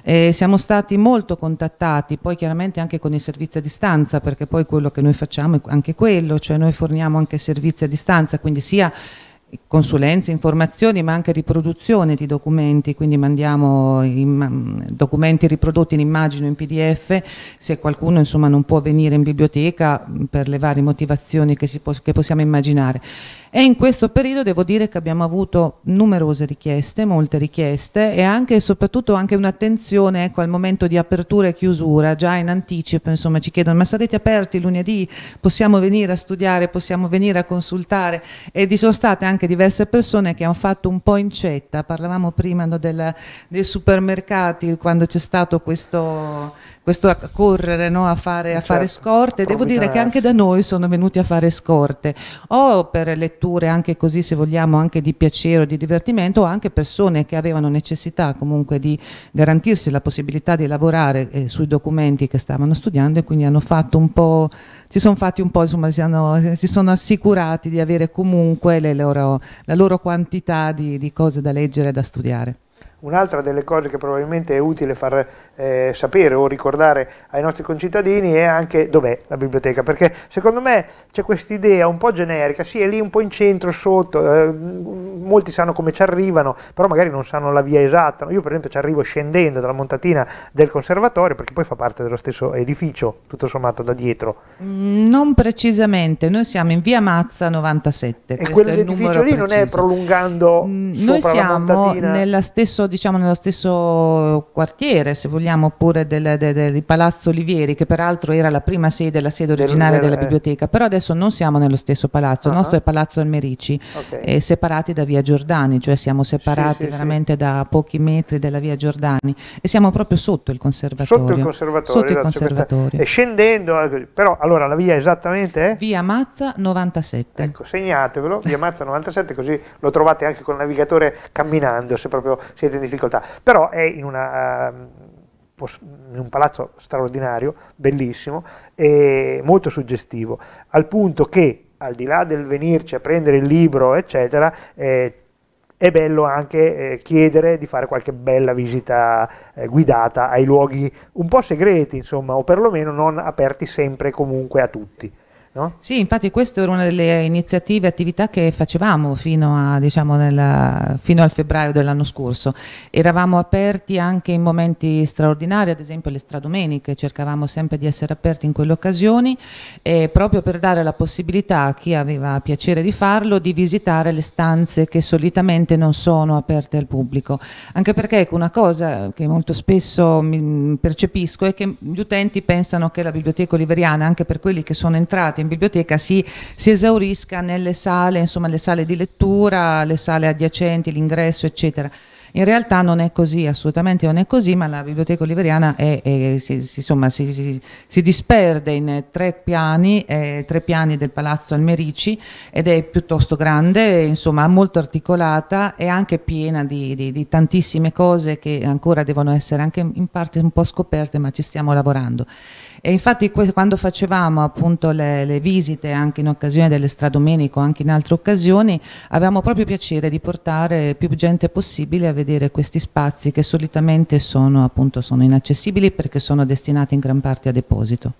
Eh, siamo stati molto contattati, poi chiaramente anche con i servizi a distanza, perché poi quello che noi facciamo è anche quello, cioè noi forniamo anche servizi a distanza, quindi sia consulenze, informazioni ma anche riproduzione di documenti, quindi mandiamo documenti riprodotti in immagine o in pdf, se qualcuno insomma, non può venire in biblioteca per le varie motivazioni che, poss che possiamo immaginare e in questo periodo devo dire che abbiamo avuto numerose richieste, molte richieste e anche e soprattutto anche un'attenzione ecco, al momento di apertura e chiusura, già in anticipo insomma ci chiedono ma sarete aperti lunedì, possiamo venire a studiare, possiamo venire a consultare e ci sono state anche diverse persone che hanno fatto un po' incetta, parlavamo prima no, del, dei supermercati quando c'è stato questo questo a correre, no? a, fare, a fare certo, scorte. Devo dire che anche da noi sono venuti a fare scorte, o per letture anche così, se vogliamo, anche di piacere o di divertimento, o anche persone che avevano necessità comunque di garantirsi la possibilità di lavorare eh, sui documenti che stavano studiando e quindi hanno fatto un po', si sono fatti un po', insomma, si, hanno, si sono assicurati di avere comunque loro, la loro quantità di, di cose da leggere e da studiare. Un'altra delle cose che probabilmente è utile far eh, sapere o ricordare ai nostri concittadini è anche dov'è la biblioteca, perché secondo me c'è quest'idea un po' generica, sì è lì un po' in centro, sotto, eh, molti sanno come ci arrivano, però magari non sanno la via esatta. Io per esempio ci arrivo scendendo dalla montatina del conservatorio, perché poi fa parte dello stesso edificio, tutto sommato da dietro. Mm, non precisamente, noi siamo in via Mazza 97. E quell'edificio lì preciso. non è prolungando... Mm, noi siamo nello stesso diciamo nello stesso quartiere, se vogliamo, oppure del, del, del, Palazzo Olivieri, che peraltro era la prima sede, la sede originaria della biblioteca, però adesso non siamo nello stesso palazzo, il uh ah. -huh. nostro è Palazzo Almerici, okay. eh, separati da Via Giordani, cioè siamo separati sì, sì, veramente sì. da pochi metri della Via Giordani e siamo proprio sotto il conservatorio. Sotto il conservatorio. Sotto il conservatorio. E scendendo, eh, però allora la via esattamente è? Via Mazza 97. Ecco, segnatevelo, Via Mazza 97, così lo trovate anche col navigatore camminando, se proprio siete mezzo in difficoltà, però è in, una, ehm, in un palazzo straordinario, bellissimo, e molto suggestivo, al punto che al di là del venirci a prendere il libro, eccetera, eh, è bello anche eh, chiedere di fare qualche bella visita eh, guidata ai luoghi un po' segreti, insomma, o perlomeno non aperti sempre comunque a tutti. No? Sì, infatti questa era una delle iniziative e attività che facevamo fino, a, diciamo, nella, fino al febbraio dell'anno scorso. Eravamo aperti anche in momenti straordinari, ad esempio le stradomeniche, cercavamo sempre di essere aperti in quelle occasioni, eh, proprio per dare la possibilità a chi aveva piacere di farlo di visitare le stanze che solitamente non sono aperte al pubblico. Anche perché ecco, una cosa che molto spesso percepisco è che gli utenti pensano che la biblioteca oliveriana, anche per quelli che sono entrati in biblioteca si, si esaurisca nelle sale, insomma le sale di lettura, le sale adiacenti, l'ingresso eccetera. In realtà non è così, assolutamente non è così, ma la biblioteca oliveriana è, è, si, si, si, si, disperde in tre piani, eh, tre piani del Palazzo Almerici ed è piuttosto grande, insomma molto articolata e anche piena di, di, di tantissime cose che ancora devono essere anche in parte un po' scoperte, ma ci stiamo lavorando. E infatti quando facevamo appunto le, le visite anche in occasione dell'Estradomenico, anche in altre occasioni, avevamo proprio piacere di portare più gente possibile a vedere questi spazi che solitamente sono, appunto, sono inaccessibili perché sono destinati in gran parte a deposito.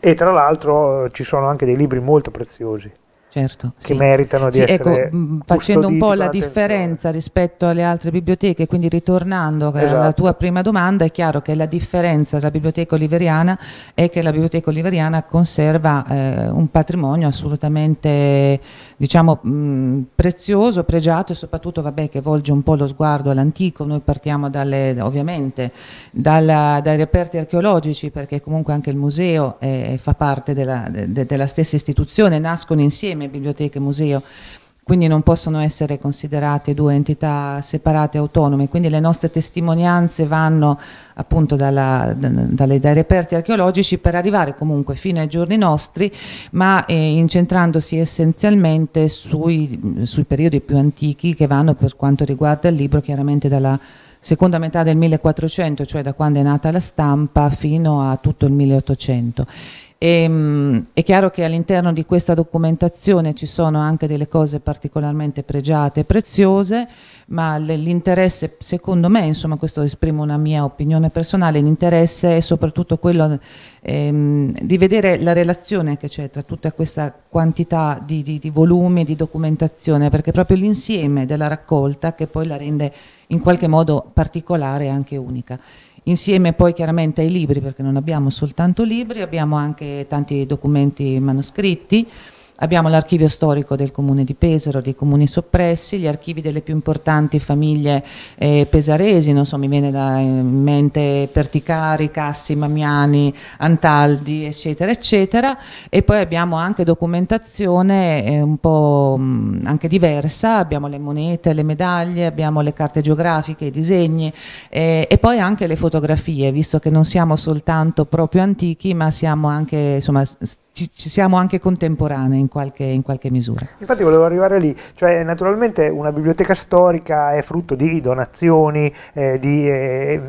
E tra l'altro ci sono anche dei libri molto preziosi certo, che sì. meritano di sì, essere ecco, facendo un po' la differenza rispetto alle altre biblioteche, quindi ritornando esatto. alla tua prima domanda, è chiaro che la differenza tra biblioteca oliveriana è che la biblioteca oliveriana conserva eh, un patrimonio assolutamente diciamo, mh, prezioso, pregiato e soprattutto vabbè, che volge un po' lo sguardo all'antico, noi partiamo dalle, ovviamente dalla, dai reperti archeologici perché comunque anche il museo eh, fa parte della, de, della stessa istituzione, nascono insieme Fondazione Biblioteca e Museo, quindi non possono essere considerate due entità separate e autonome, quindi le nostre testimonianze vanno appunto dalla, dalle, dai reperti archeologici per arrivare comunque fino ai giorni nostri, ma eh, incentrandosi essenzialmente sui, sui periodi più antichi che vanno per quanto riguarda il libro chiaramente dalla seconda metà del 1400, cioè da quando è nata la stampa, fino a tutto il 1800. E, ehm, mh, è chiaro che all'interno di questa documentazione ci sono anche delle cose particolarmente pregiate e preziose, ma l'interesse, secondo me, insomma questo esprimo una mia opinione personale, l'interesse è soprattutto quello ehm, di vedere la relazione che c'è tra tutta questa quantità di, di, di volumi e di documentazione, perché è proprio l'insieme della raccolta che poi la rende in qualche modo particolare e anche unica insieme poi chiaramente ai libri, perché non abbiamo soltanto libri, abbiamo anche tanti documenti manoscritti, Abbiamo l'archivio storico del comune di Pesaro, dei comuni soppressi, gli archivi delle più importanti famiglie eh, pesaresi, non so, mi viene da, eh, in mente Perticari, Cassi, Mamiani, Antaldi, eccetera, eccetera. E poi abbiamo anche documentazione eh, un po' mh, mm, anche diversa, abbiamo le monete, le medaglie, abbiamo le carte geografiche, i disegni eh, e poi anche le fotografie, visto che non siamo soltanto proprio antichi, ma siamo anche, insomma, ci, ci, siamo anche contemporanei in qualche, in qualche, misura. Infatti volevo arrivare lì, cioè naturalmente una biblioteca storica è frutto di donazioni, eh, di eh,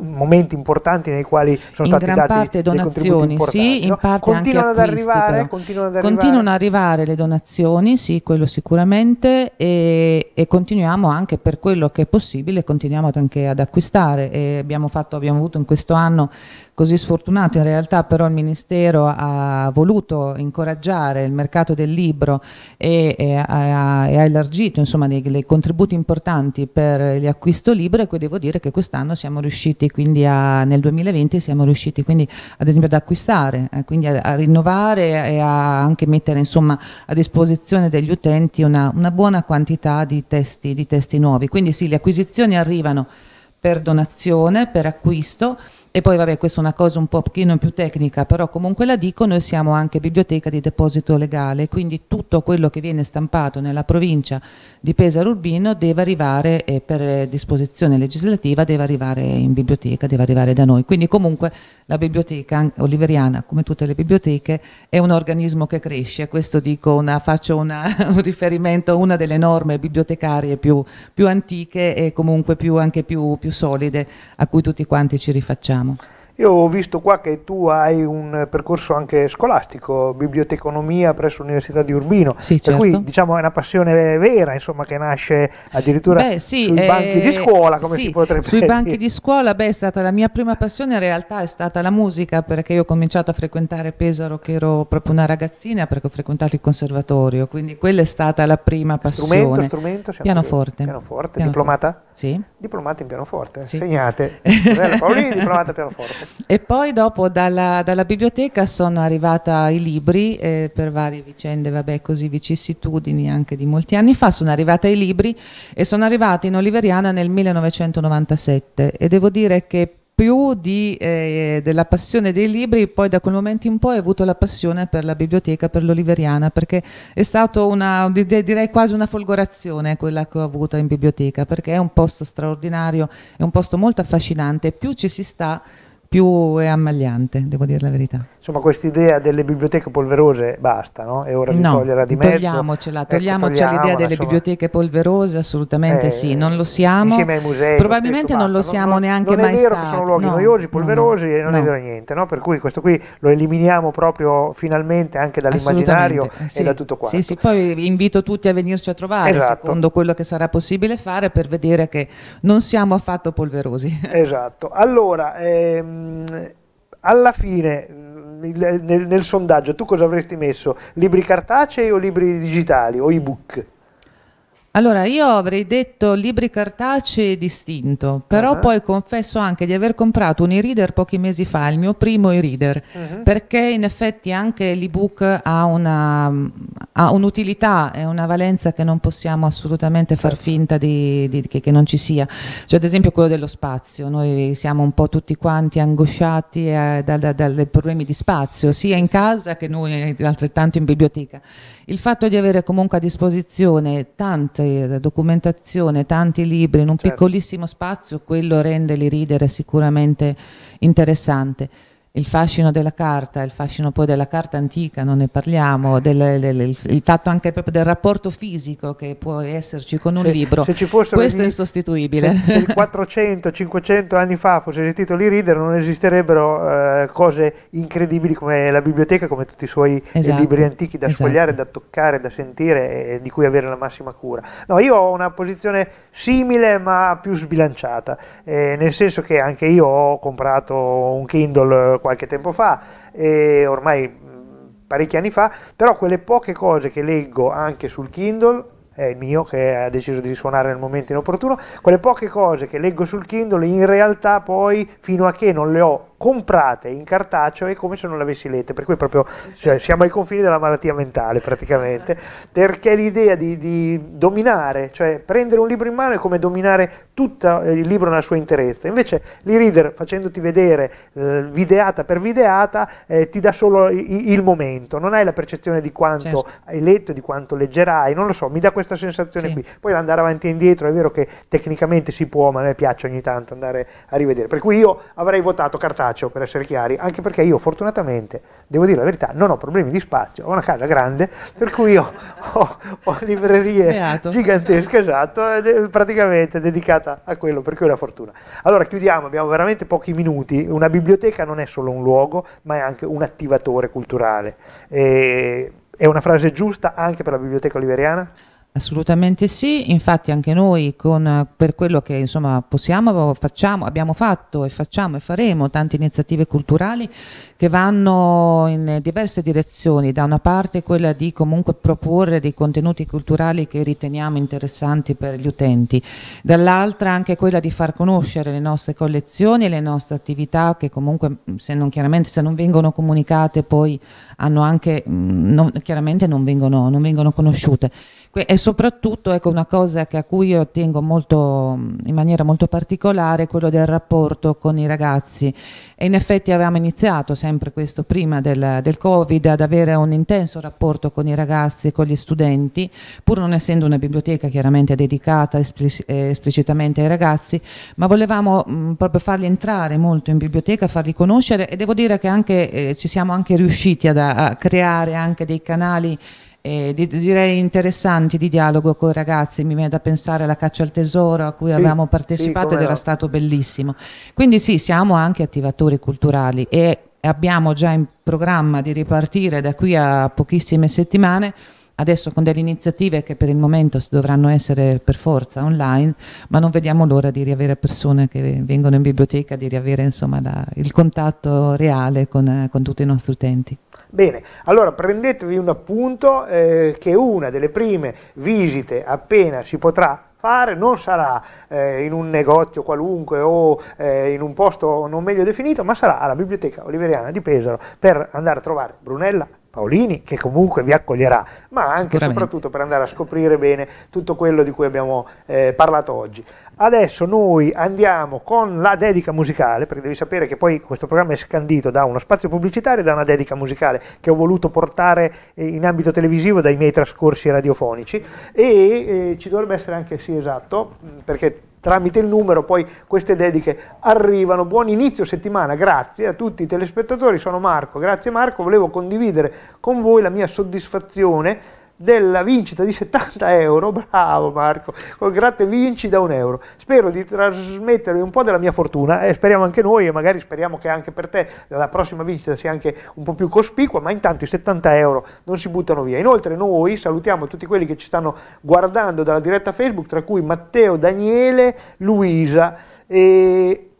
momenti importanti nei quali sono in stati dati parte donazioni, sì, in no? parte continuano anche ad acquisti, arrivare, continuano ad arrivare, continuano ad arrivare. le donazioni, sì, quello sicuramente e, e, continuiamo anche per quello che è possibile, continuiamo anche ad acquistare e abbiamo, fatto, abbiamo avuto in questo anno così sfortunato. In realtà però il Ministero ha voluto incoraggiare il mercato del libro e, e, ha, e ha, allargito insomma, dei, dei, contributi importanti per gli l'acquisto libro e poi devo dire che quest'anno siamo riusciti quindi a, nel 2020 siamo riusciti quindi ad esempio ad acquistare, eh, quindi a, a, rinnovare e a anche mettere insomma, a disposizione degli utenti una, una buona quantità di testi, di testi nuovi. Quindi sì, le acquisizioni arrivano per donazione, per acquisto, e poi vabbè, questa è una cosa un pochino più tecnica, però comunque la dico, noi siamo anche biblioteca di deposito legale, quindi tutto quello che viene stampato nella provincia di Pesaro Urbino deve arrivare, eh, per disposizione legislativa, deve arrivare in biblioteca, deve arrivare da noi. Quindi comunque la biblioteca oliveriana, come tutte le biblioteche, è un organismo che cresce, questo dico una, faccio una, un riferimento a una delle norme bibliotecarie più, più antiche e comunque più, anche più, più solide a cui tutti quanti ci rifacciamo facciamo? Io ho visto qua che tu hai un percorso anche scolastico, biblioteconomia presso l'Università di Urbino, sì, certo. per cui certo. diciamo è una passione vera, insomma, che nasce addirittura beh, sì, sui eh, banchi di scuola, come sì, si potrebbe sui dire. Sui banchi di scuola, beh, è stata la mia prima passione in realtà è stata la musica, perché io ho cominciato a frequentare Pesaro che ero proprio una ragazzina, perché ho frequentato il conservatorio, quindi quella è stata la prima passione. Strumento, strumento, pianoforte. Pianoforte, pianoforte. diplomata? sì. diplomata in pianoforte, sì. segnate, Paolini diplomata in pianoforte. E poi dopo dalla, dalla biblioteca sono arrivata ai libri, eh, per varie vicende, vabbè così, vicissitudini anche di molti anni fa, sono arrivata ai libri e sono arrivata in Oliveriana nel 1997 e devo dire che più di, eh, della passione dei libri, poi da quel momento in poi ho avuto la passione per la biblioteca, per l'Oliveriana, perché è stata una, direi quasi una folgorazione quella che ho avuto in biblioteca, perché è un posto straordinario, è un posto molto affascinante, più ci si sta più è ammagliante, devo dire la verità insomma questa idea delle biblioteche polverose basta, no? È ora di no, toglierla di mezzo. Togliamocela, ecco, togliamoci ecco, l'idea delle insomma. biblioteche polverose, assolutamente eh, sì, non lo siamo. Insieme ai musei. Probabilmente non lo siamo non, neanche mai stati. Non è vero stati. che sono luoghi no, noiosi, polverosi no, e non è vero niente, no? Per cui questo qui lo eliminiamo proprio finalmente anche dall'immaginario sì, e da tutto quanto. Sì, sì, poi invito tutti a venirci a trovare esatto. secondo quello che sarà possibile fare per vedere che non siamo affatto polverosi. Esatto. Allora, ehm, alla fine nel, nel, nel sondaggio tu cosa avresti messo? Libri cartacei o libri digitali o ebook? Allora, io avrei detto libri cartacei distinto, però uh -huh. poi confesso anche di aver comprato un e-reader pochi mesi fa, il mio primo e-reader, uh -huh. perché in effetti anche l'ebook ha, un'utilità e una valenza che non possiamo assolutamente far certo. finta di, di, che, che, non ci sia. Cioè, ad esempio quello dello spazio, noi siamo un po' tutti quanti angosciati eh, dai da, da problemi di spazio, sia in casa che noi altrettanto in biblioteca il fatto di avere comunque a disposizione tante documentazione, tanti libri in un certo. piccolissimo spazio, quello rende l'IRIDERE sicuramente interessante il fascino della carta, il fascino poi della carta antica, non ne parliamo, del, del, il fatto anche proprio del rapporto fisico che può esserci con un se, libro, se ci questo gli, è insostituibile. Se, se 400-500 anni fa fossero esistiti i reader non esisterebbero eh, cose incredibili come la biblioteca, come tutti i suoi eh, esatto, libri antichi da esatto. sfogliare, da toccare, da sentire e di cui avere la massima cura. No, io ho una posizione simile ma più sbilanciata, eh, nel senso che anche io ho comprato un Kindle eh, qualche tempo fa e ormai mm, parecchi anni fa, però quelle poche cose che leggo anche sul Kindle è il mio che ha deciso di suonare nel momento inopportuno, quelle poche cose che leggo sul Kindle in realtà poi fino a che non le ho comprate in cartaceo è come se non l'avessi letta, per cui proprio cioè, siamo ai confini della malattia mentale praticamente, perché l'idea di, di, dominare, cioè prendere un libro in mano è come dominare tutto eh, il libro nella sua interezza, invece l'e-reader facendoti vedere eh, videata per videata eh, ti dà solo i, il momento, non hai la percezione di quanto certo. hai letto, di quanto leggerai, non lo so, mi dà questa sensazione sì. qui, poi andare avanti e indietro, è vero che tecnicamente si può, ma a me piace ogni tanto andare a rivedere, per cui io avrei votato cartaceo faccio per essere chiari, anche perché io fortunatamente, devo dire la verità, non ho problemi di spazio, ho una casa grande, per cui io ho, ho librerie Beato. gigantesche, esatto, praticamente dedicata a quello, per cui è una fortuna. Allora chiudiamo, abbiamo veramente pochi minuti, una biblioteca non è solo un luogo, ma è anche un attivatore culturale. E, è una frase giusta anche per la biblioteca oliveriana? Assolutamente sì, infatti anche noi con, per quello che insomma, possiamo, facciamo, abbiamo fatto e facciamo e faremo tante iniziative culturali che vanno in diverse direzioni, da una parte quella di comunque proporre dei contenuti culturali che riteniamo interessanti per gli utenti, dall'altra anche quella di far conoscere le nostre collezioni e le nostre attività che comunque se non, chiaramente se non vengono comunicate poi hanno anche, mm, non, chiaramente non vengono, non vengono conosciute. E soprattutto ecco, una cosa a cui io tengo molto, in maniera molto particolare è quello del rapporto con i ragazzi. E in effetti avevamo iniziato sempre questo prima del, del Covid ad avere un intenso rapporto con i ragazzi e con gli studenti, pur non essendo una biblioteca chiaramente dedicata eh, esplicitamente ai ragazzi, ma volevamo mh, proprio farli entrare molto in biblioteca, farli conoscere e devo dire che anche, eh, ci siamo anche riusciti ad, a creare anche dei canali eh, direi interessanti di dialogo con i ragazzi, mi viene da pensare alla caccia al tesoro a cui sì, avevamo partecipato sì, ed era no. stato bellissimo. Quindi sì, siamo anche attivatori culturali e abbiamo già in programma di ripartire da qui a pochissime settimane adesso con delle iniziative che per il momento dovranno essere per forza online, ma non vediamo l'ora di riavere persone che vengono in biblioteca, di riavere insomma, la, il contatto reale con, con, tutti i nostri utenti. Bene, allora prendetevi un appunto eh, che una delle prime visite appena si potrà fare, non sarà eh, in un negozio qualunque o eh, in un posto non meglio definito, ma sarà alla Biblioteca Oliveriana di Pesaro per andare a trovare Brunella Paolini, che comunque vi accoglierà, ma anche e soprattutto per andare a scoprire bene tutto quello di cui abbiamo eh, parlato oggi. Adesso noi andiamo con la dedica musicale, perché devi sapere che poi questo programma è scandito da uno spazio pubblicitario e da una dedica musicale che ho voluto portare eh, in ambito televisivo dai miei trascorsi radiofonici e eh, ci dovrebbe essere anche, sì esatto, perché tramite il numero poi queste dediche arrivano. Buon inizio settimana, grazie a tutti i telespettatori, sono Marco, grazie Marco, volevo condividere con voi la mia soddisfazione della vincita di 70 euro, bravo Marco, col gratte vinci da un euro. Spero di trasmettervi un po' della mia fortuna e speriamo anche noi e magari speriamo che anche per te la prossima vincita sia anche un po' più cospicua, ma intanto i 70 euro non si buttano via. Inoltre noi salutiamo tutti quelli che ci stanno guardando dalla diretta Facebook, tra cui Matteo, Daniele, Luisa e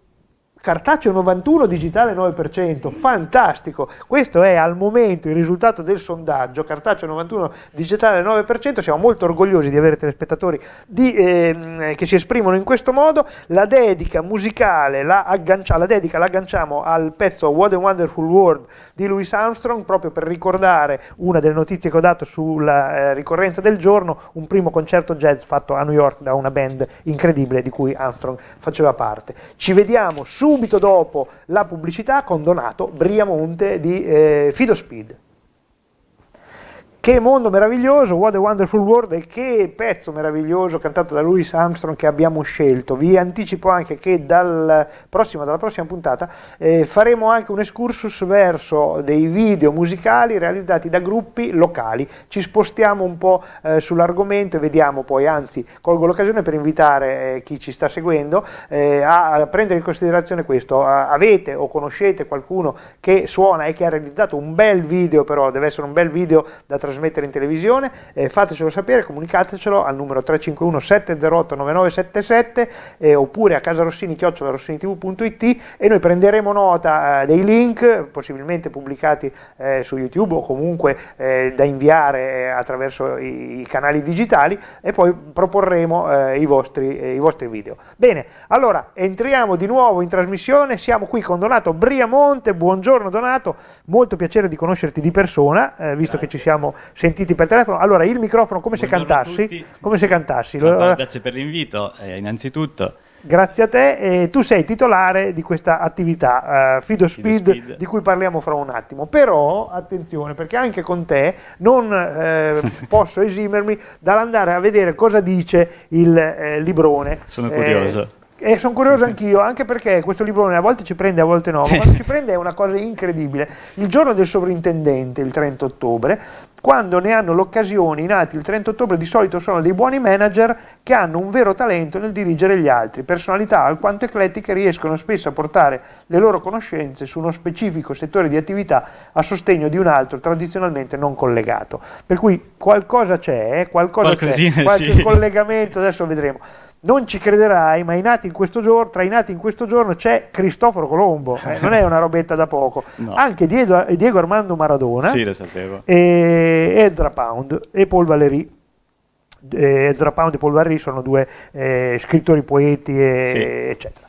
cartaceo 91, digitale 9%, fantastico, questo è al momento il risultato del sondaggio, cartaceo 91, digitale 9%, siamo molto orgogliosi di avere telespettatori di, eh, che si esprimono in questo modo, la dedica musicale, la, aggancia, la dedica l'agganciamo al pezzo What a Wonderful World di Louis Armstrong, proprio per ricordare una delle notizie che ho dato sulla eh, ricorrenza del giorno, un primo concerto jazz fatto a New York da una band incredibile di cui Armstrong faceva parte. Ci vediamo su subito dopo la pubblicità con Donato Briamonte di eh, Fidospeed. Che mondo meraviglioso, What a Wonderful World e che pezzo meraviglioso cantato da Louis Armstrong che abbiamo scelto. Vi anticipo anche che dal prossimo, dalla prossima puntata eh, faremo anche un excursus verso dei video musicali realizzati da gruppi locali. Ci spostiamo un po' eh, sull'argomento e vediamo poi, anzi colgo l'occasione per invitare eh, chi ci sta seguendo eh, a prendere in considerazione questo. avete o conoscete qualcuno che suona e che ha realizzato un bel video però, deve essere un bel video da trasmettere trasmettere in televisione, eh, fatecelo sapere, comunicatecelo al numero 351 708 9977 eh, oppure a casarossini tv.it e noi prenderemo nota eh, dei link possibilmente pubblicati eh, su YouTube o comunque eh, da inviare attraverso i, i, canali digitali e poi proporremo i vostri, i vostri video. Bene, allora entriamo di nuovo in trasmissione, siamo qui con Donato Briamonte, buongiorno Donato, molto piacere di conoscerti di persona, eh, visto Grazie. che ci siamo sentiti per telefono. Allora, il microfono come se Buongiorno cantassi. Come se cantassi. Allora, grazie per l'invito, eh, innanzitutto. Grazie a te, eh, tu sei titolare di questa attività eh, Fido, Speed, Fido, Speed, di cui parliamo fra un attimo, però attenzione perché anche con te non eh, posso esimermi dall'andare a vedere cosa dice il eh, librone. Sono curioso. Eh, e sono curioso anch'io, anche perché questo librone a volte ci prende, a volte no, ma quando ci prende è una cosa incredibile. Il giorno del sovrintendente, il 30 ottobre, quando ne hanno l'occasione i nati il 30 ottobre di solito sono dei buoni manager che hanno un vero talento nel dirigere gli altri, personalità alquanto eclettiche riescono spesso a portare le loro conoscenze su uno specifico settore di attività a sostegno di un altro tradizionalmente non collegato. Per cui qualcosa c'è, eh? qualcosa c'è, qualche sì. collegamento, adesso vedremo non ci crederai, ma nati giorno, tra i nati in questo giorno c'è Cristoforo Colombo, eh, non è una robetta da poco, no. anche Diego, Diego, Armando Maradona, sì, e Ezra Pound e Paul Valéry. Eh, Ezra Pound e Paul Valéry sono due eh, scrittori, poeti, e, sì. eccetera.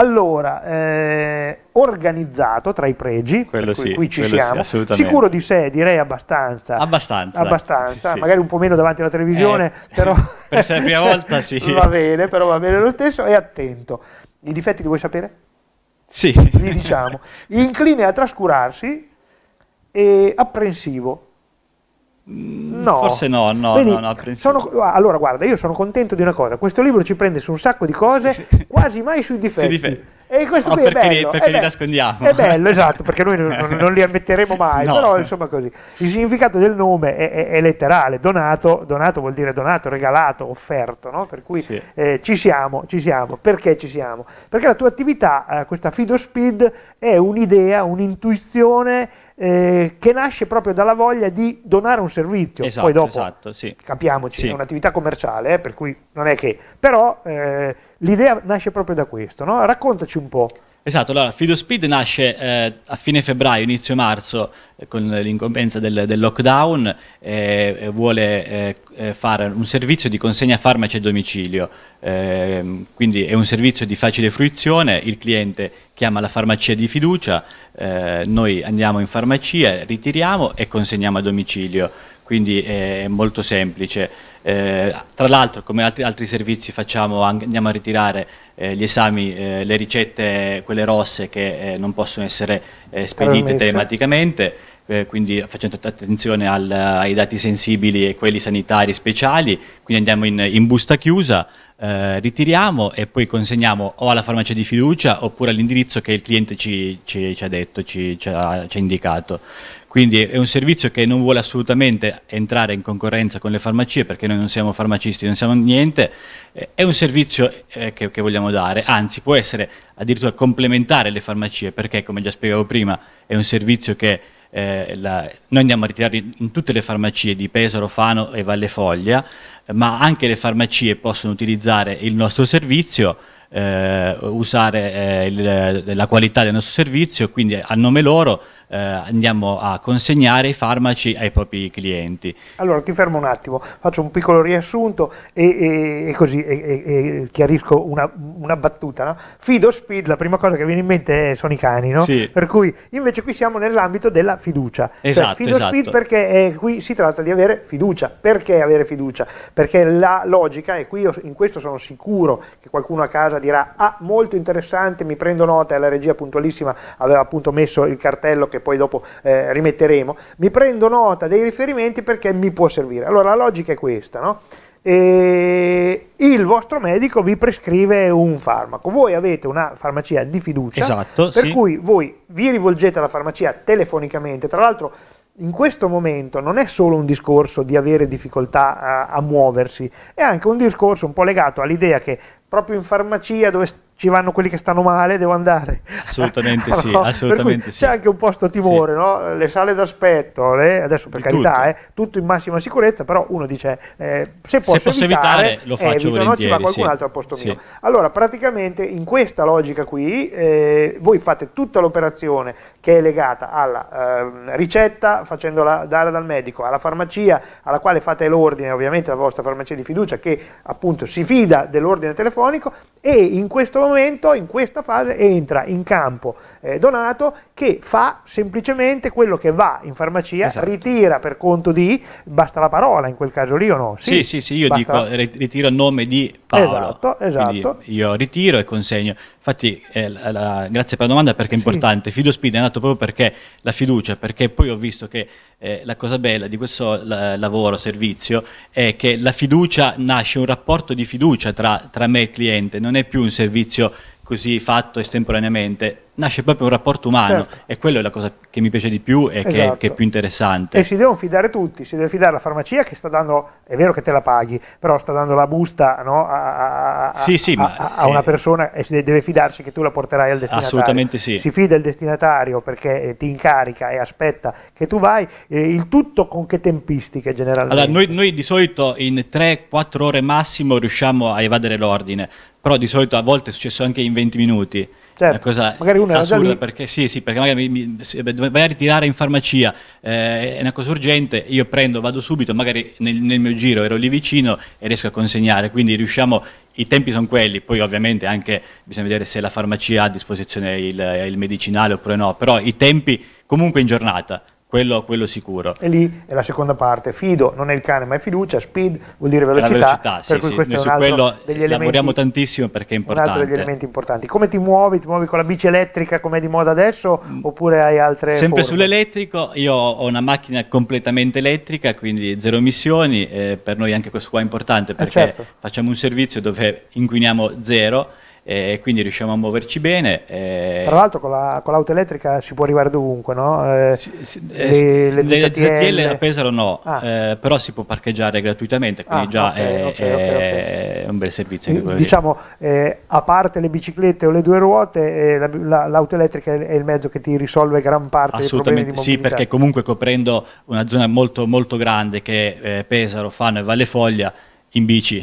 Allora, eh, organizzato tra i pregi, quello sì, qui ci siamo, sì, sicuro di sé direi abbastanza, abbastanza, abbastanza sì. magari un po' meno davanti alla televisione, eh, però... per la prima volta sì. Va bene, però va bene lo stesso e attento. I difetti li vuoi sapere? Sì. Li diciamo. Incline a trascurarsi e apprensivo Mm, no. Forse no, no, Vedi, no, no sono, ah, allora, guarda, io sono contento di una cosa. Questo libro ci prende su un sacco di cose, sì, sì. quasi mai sui difetti. Dife- e questo oh, qui è perché, bello, perché è li bello, nascondiamo. È bello, esatto, perché noi non, non li ammetteremo mai. no. Però insomma così. Il significato del nome è, è, è letterale, donato, donato, vuol dire donato, regalato, offerto, no? per cui sì. eh, ci siamo, ci siamo. Perché ci siamo? Perché la tua attività, eh, questa Fido Speed, è un'idea, un'intuizione eh, che nasce proprio dalla voglia di donare un servizio. Esatto, Poi dopo, esatto, sì. capiamoci, sì. è un'attività commerciale, eh, per cui non è che... Però eh, l'idea nasce proprio da questo, no? raccontaci un po'. Esatto, allora Fido Speed nasce eh, a fine febbraio, inizio marzo, eh, con l'incompensa del, del, lockdown, eh, vuole eh, eh, fare un servizio di consegna farmaci a domicilio, ehm, quindi è un servizio di facile fruizione, il cliente chiama la farmacia di fiducia, eh, noi andiamo in farmacia, ritiriamo e consegniamo a domicilio, quindi è molto semplice. Eh, tra l'altro, come altri, altri servizi, facciamo, andiamo a ritirare eh, gli esami, eh, le ricette, quelle rosse che eh, non possono essere eh, spedite telematicamente. Eh, quindi facendo attenzione al, ai dati sensibili e quelli sanitari speciali, quindi andiamo in, in busta chiusa, ritiriamo e poi consegniamo o alla farmacia di fiducia oppure all'indirizzo che il cliente ci, ci, ci ha detto, ci, ci ha, ha indicato. Quindi è un servizio che non vuole assolutamente entrare in concorrenza con le farmacie perché noi non siamo farmacisti, non siamo niente, è un servizio eh, che, che vogliamo dare, anzi può essere addirittura complementare le farmacie perché come già spiegavo prima è un servizio che eh, la, noi andiamo a ritirare in tutte le farmacie di Pesaro, Fano e Valle Foglia, ma anche le farmacie possono utilizzare il nostro servizio, eh, usare eh, il, la qualità del nostro servizio, quindi a nome loro eh, andiamo a consegnare i farmaci ai propri clienti. Allora ti fermo un attimo, faccio un piccolo riassunto e, e, e così e, chiarisco una, una battuta. No? Fido Speed, la prima cosa che viene in mente è, sono i cani, no? sì. per cui invece qui siamo nell'ambito della fiducia. Cioè, esatto, cioè, fido esatto. Speed perché è, qui si tratta di avere fiducia. Perché avere fiducia? Perché la logica, e qui io, in questo sono sicuro che qualcuno a casa dirà, ah molto interessante, mi prendo nota, e la regia puntualissima aveva appunto messo il cartello che che poi dopo eh, rimetteremo, mi prendo nota dei riferimenti perché mi può servire. Allora la logica è questa, no? E il vostro medico vi prescrive un farmaco. Voi avete una farmacia di fiducia, esatto, per sì. cui voi vi rivolgete alla farmacia telefonicamente. Tra l'altro, in questo momento non è solo un discorso di avere difficoltà a, a muoversi, è anche un discorso un po' legato all'idea che proprio in farmacia dove ci vanno quelli che stanno male, devo andare. Assolutamente no? sì, assolutamente c'è sì. C'è anche un posto timore, sì. no? le sale d'aspetto, le... adesso per di carità, tutto. Eh, tutto. in massima sicurezza, però uno dice eh, se posso, se posso evitare, evitare, lo faccio evito, volentieri. No, ci va qualcun sì. altro al posto mio. Allora praticamente in questa logica qui eh, voi fate tutta l'operazione che è legata alla ehm, ricetta facendola dare dal medico, alla farmacia alla quale fate l'ordine, ovviamente la vostra farmacia di fiducia che appunto si fida dell'ordine telefonico e in questo momento momento, in questa fase, entra in campo eh, Donato che fa semplicemente quello che va in farmacia, esatto. ritira per conto di, basta la parola in quel caso lì o no? Sì, sì, sì, sì io basta... dico ritiro il nome di Paolo. Esatto, esatto. io ritiro e consegno. Infatti, eh, la, la, grazie per la domanda perché è importante. Sì. Fido Speed è nato proprio perché la fiducia, perché poi ho visto che eh, la cosa bella di questo la, lavoro, servizio, è che la fiducia nasce un rapporto di fiducia tra, tra me e il cliente, non è più un servizio così fatto estemporaneamente, nasce proprio un rapporto umano certo. e quella è la cosa che mi piace di più e esatto. che, che, è più interessante. E si devono fidare tutti, si deve fidare la farmacia che sta dando, è vero che te la paghi, però sta dando la busta no, a, a, sì, sì, a, ma, a, una eh, persona e si deve fidarsi che tu la porterai al destinatario. Assolutamente sì. Si fida il destinatario perché eh, ti incarica e aspetta che tu vai, eh, il tutto con che tempistiche generalmente? Allora, noi, noi di solito in 3-4 ore massimo riusciamo a evadere l'ordine, però di solito a volte è successo anche in 20 minuti Certo. Cosa magari una era lì. Perché, sì, sì, perché magari mi, mi, vai a ritirare in farmacia, eh, è una cosa urgente, io prendo, vado subito, magari nel, nel, mio giro ero lì vicino e riesco a consegnare, quindi riusciamo, i tempi sono quelli, poi ovviamente anche bisogna vedere se la farmacia ha a disposizione il, il medicinale oppure no, però i tempi comunque in giornata, quello, quello, sicuro. E lì è la seconda parte, fido non è il cane ma è fiducia, speed vuol dire velocità, velocità per sì, cui sì. questo Noi è un altro quello degli elementi, lavoriamo tantissimo perché è importante. Un altro degli elementi importanti. Come ti muovi? Ti muovi con la bici elettrica come è di moda adesso mm. oppure hai altre Sempre forme? sull'elettrico, io ho una macchina completamente elettrica, quindi zero emissioni, eh, per noi anche questo qua è importante eh, perché eh certo. facciamo un servizio dove inquiniamo zero e quindi riusciamo a muoverci bene. E... Tra l'altro con, la, con, l'auto elettrica si può arrivare dovunque, no? Eh, si, si, le, eh, le, le ZTL a Pesaro no, ah. eh, però si può parcheggiare gratuitamente, quindi ah, già okay, è, okay, okay, un bel servizio. Eh, diciamo, eh, a parte le biciclette o le due ruote, eh, la, la, l'auto elettrica è il mezzo che ti risolve gran parte dei problemi di mobilità. Sì, perché comunque coprendo una zona molto, molto grande che Pesaro, Fano e Valle Foglia, in bici.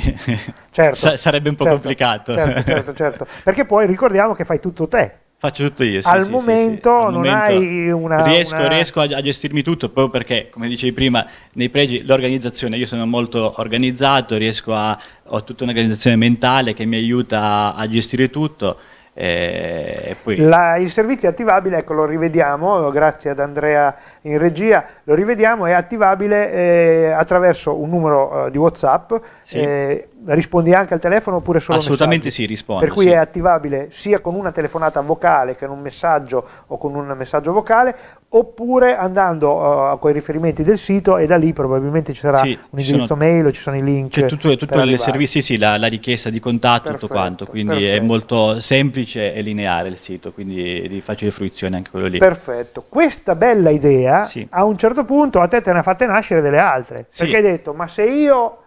Certo, Sa- sarebbe un po' certo, complicato. Certo, certo, certo. Perché poi ricordiamo che fai tutto te. Faccio tutto io. Sì, Al sì, momento sì, Al non hai una. Riesco, una... riesco a, a, gestirmi tutto proprio perché, come dicevi prima, nei pregi l'organizzazione. Io sono molto organizzato, riesco a. ho tutta un'organizzazione mentale che mi aiuta a, a gestire tutto eh, poi... La, il servizio è attivabile, ecco lo rivediamo, grazie ad Andrea in regia, lo rivediamo, è attivabile eh, attraverso un numero eh, di Whatsapp, sì. eh, rispondi anche al telefono oppure solo Assolutamente messaggi. sì, rispondo. Per cui sì. è attivabile sia con una telefonata vocale che con un messaggio o con un messaggio vocale oppure andando uh, con i riferimenti del sito e da lì probabilmente ci sarà sì, un indirizzo sono, mail o ci sono i link. C'è tutto, tutto il servizio, sì, la, la, richiesta di contatto, perfetto, tutto quanto, quindi perfetto. è molto semplice e lineare il sito, quindi di facile fruizione anche quello lì. Perfetto, questa bella idea sì. a un certo punto a te te ne ha fatte nascere delle altre, sì. perché hai detto ma se io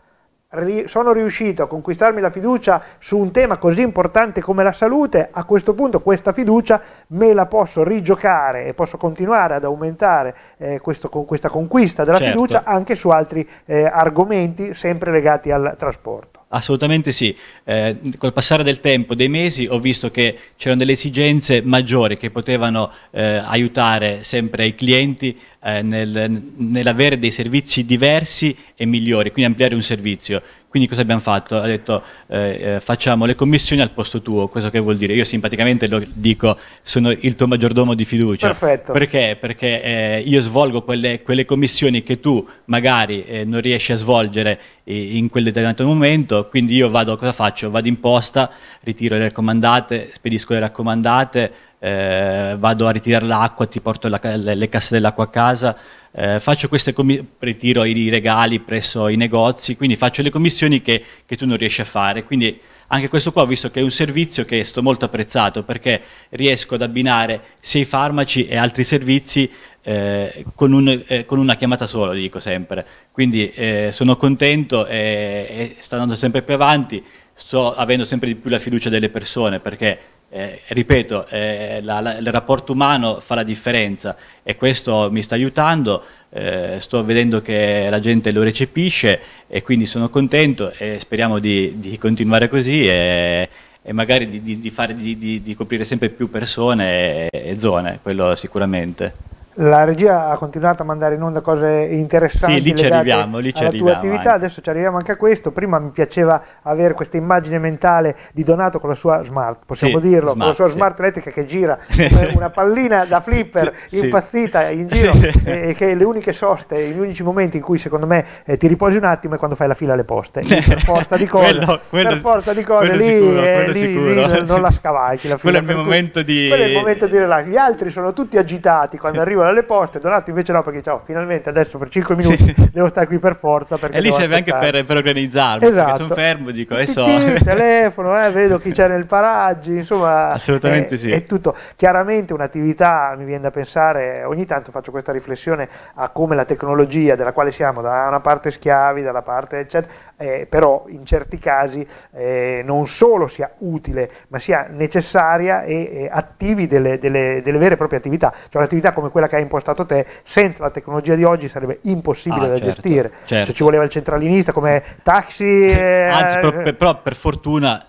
sono riuscito a conquistarmi la fiducia su un tema così importante come la salute, a questo punto questa fiducia me la posso rigiocare e posso continuare ad aumentare eh, questo, con questa conquista della certo. fiducia anche su altri eh, argomenti sempre legati al trasporto. Assolutamente sì, eh, col passare del tempo, dei mesi, ho visto che c'erano delle esigenze maggiori che potevano eh, aiutare sempre i clienti eh, nel, nell'avere dei servizi diversi e migliori, quindi ampliare un servizio. Quindi cosa abbiamo fatto? Ha detto eh, eh, facciamo le commissioni al posto tuo, questo che vuol dire? Io simpaticamente lo dico, sono il tuo maggiordomo di fiducia. Perfetto. Perché? Perché eh, io svolgo quelle, quelle, commissioni che tu magari eh, non riesci a svolgere eh, in quel determinato momento, quindi io vado, cosa faccio? Vado in posta, ritiro le raccomandate, spedisco le raccomandate, eh, vado a ritirare l'acqua, ti porto la, le, le, casse dell'acqua a casa, eh, faccio queste commissioni, ritiro i, regali presso i negozi, quindi faccio le commissioni che, che tu non riesci a fare. Quindi anche questo qua ho visto che è un servizio che sto molto apprezzato perché riesco ad abbinare sia i farmaci e altri servizi eh, con, un, eh, con, una chiamata solo, dico sempre. Quindi eh, sono contento e, e sta andando sempre più avanti, sto avendo sempre di più la fiducia delle persone perché eh, ripeto, eh, la, la, il rapporto umano fa la differenza e questo mi sta aiutando, eh, sto vedendo che la gente lo recepisce e quindi sono contento e speriamo di, di continuare così e, e magari di, di, fare, di, coprire sempre più persone e, e zone, quello sicuramente. La regia ha continuato a mandare in onda cose interessanti sì, lì ci arriviamo, lì ci arriviamo, tua attività, anche. adesso ci arriviamo anche a questo. Prima mi piaceva avere questa immagine mentale di Donato con la sua smart, possiamo sì, dirlo, smart, con la sua sì. smart elettrica che gira una pallina da flipper impazzita in giro e, che le uniche soste, gli unici momenti in cui secondo me eh, ti riposi un attimo è quando fai la fila alle poste. per forza di cose, quello, quello, per forza di cose lì, sicuro, eh, lì, lì, non la scavalchi la fila. Quello è il mio momento cui, di... Quello è il momento di relax. Gli altri sono tutti agitati quando arrivano chiudono le poste, Donato invece no perché diciamo finalmente adesso per 5 minuti sì. devo stare qui per forza. E lì serve aspettare. anche per, per organizzarmi, esatto. perché sono fermo, dico adesso... Eh, sì, telefono, eh, vedo chi c'è nel paraggi, insomma... Assolutamente è, sì. È tutto. Chiaramente un'attività, mi viene da pensare, ogni tanto faccio questa riflessione a come la tecnologia della quale siamo da una parte schiavi, dalla parte eccetera, eh, però in certi casi eh, non solo sia utile, ma sia necessaria e, e eh, attivi delle, delle, delle, vere e proprie attività. Cioè un'attività come quella che hai impostato te, senza la tecnologia di oggi sarebbe impossibile ah, da certo, gestire. Certo. Cioè, ci voleva il centralinista come taxi... Eh, Anzi, eh, però per, però per fortuna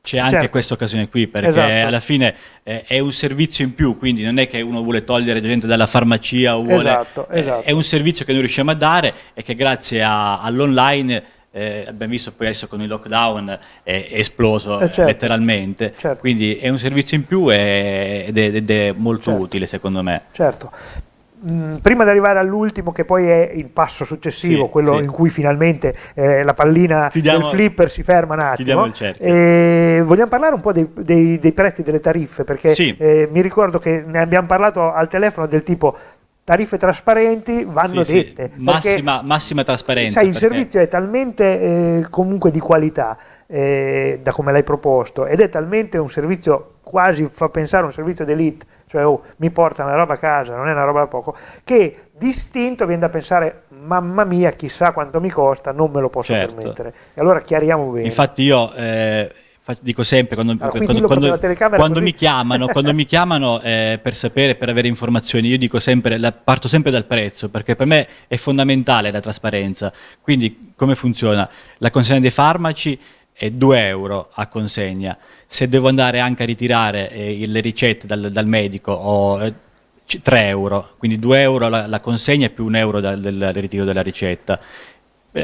c'è anche certo. questa occasione qui perché esatto. alla fine eh, è un servizio in più, quindi non è che uno vuole togliere gente dalla farmacia, vuole, esatto, eh, esatto. è un servizio che noi riusciamo a dare e che grazie all'online eh, abbiamo visto poi adesso con il lockdown eh, è esploso eh certo, letteralmente, certo. quindi è un servizio in più ed è, ed è molto certo. utile secondo me. Certo. Mm, prima di arrivare all'ultimo, che poi è il passo successivo, sì, quello sì. in cui finalmente eh, la pallina chiudiamo, del flipper si ferma un attimo, eh, vogliamo parlare un po' dei, dei, dei prezzi delle tariffe, perché sì. Eh, mi ricordo che ne abbiamo parlato al telefono del tipo tariffe trasparenti vanno sì, dette. Sì. Massima, massima, trasparenza. Sai, il servizio è talmente eh, comunque di qualità eh, da come l'hai proposto ed è talmente un servizio quasi fa pensare a un servizio d'elite, cioè oh, mi porta una roba a casa, non è una roba da poco, che distinto viene da pensare mamma mia chissà quanto mi costa, non me lo posso certo. permettere. E allora chiariamo bene. Infatti io... Eh dico sempre quando, allora, ah, quando, quando, quando mi chiamano, quando mi chiamano eh, per sapere, per avere informazioni, io dico sempre, la, parto sempre dal prezzo, perché per me è fondamentale la trasparenza. Quindi come funziona? La consegna dei farmaci è 2 euro a consegna. Se devo andare anche a ritirare eh, le ricette dal, dal medico o... Eh, 3 euro, quindi 2 euro la, la consegna più 1 euro dal, del, del ritiro della ricetta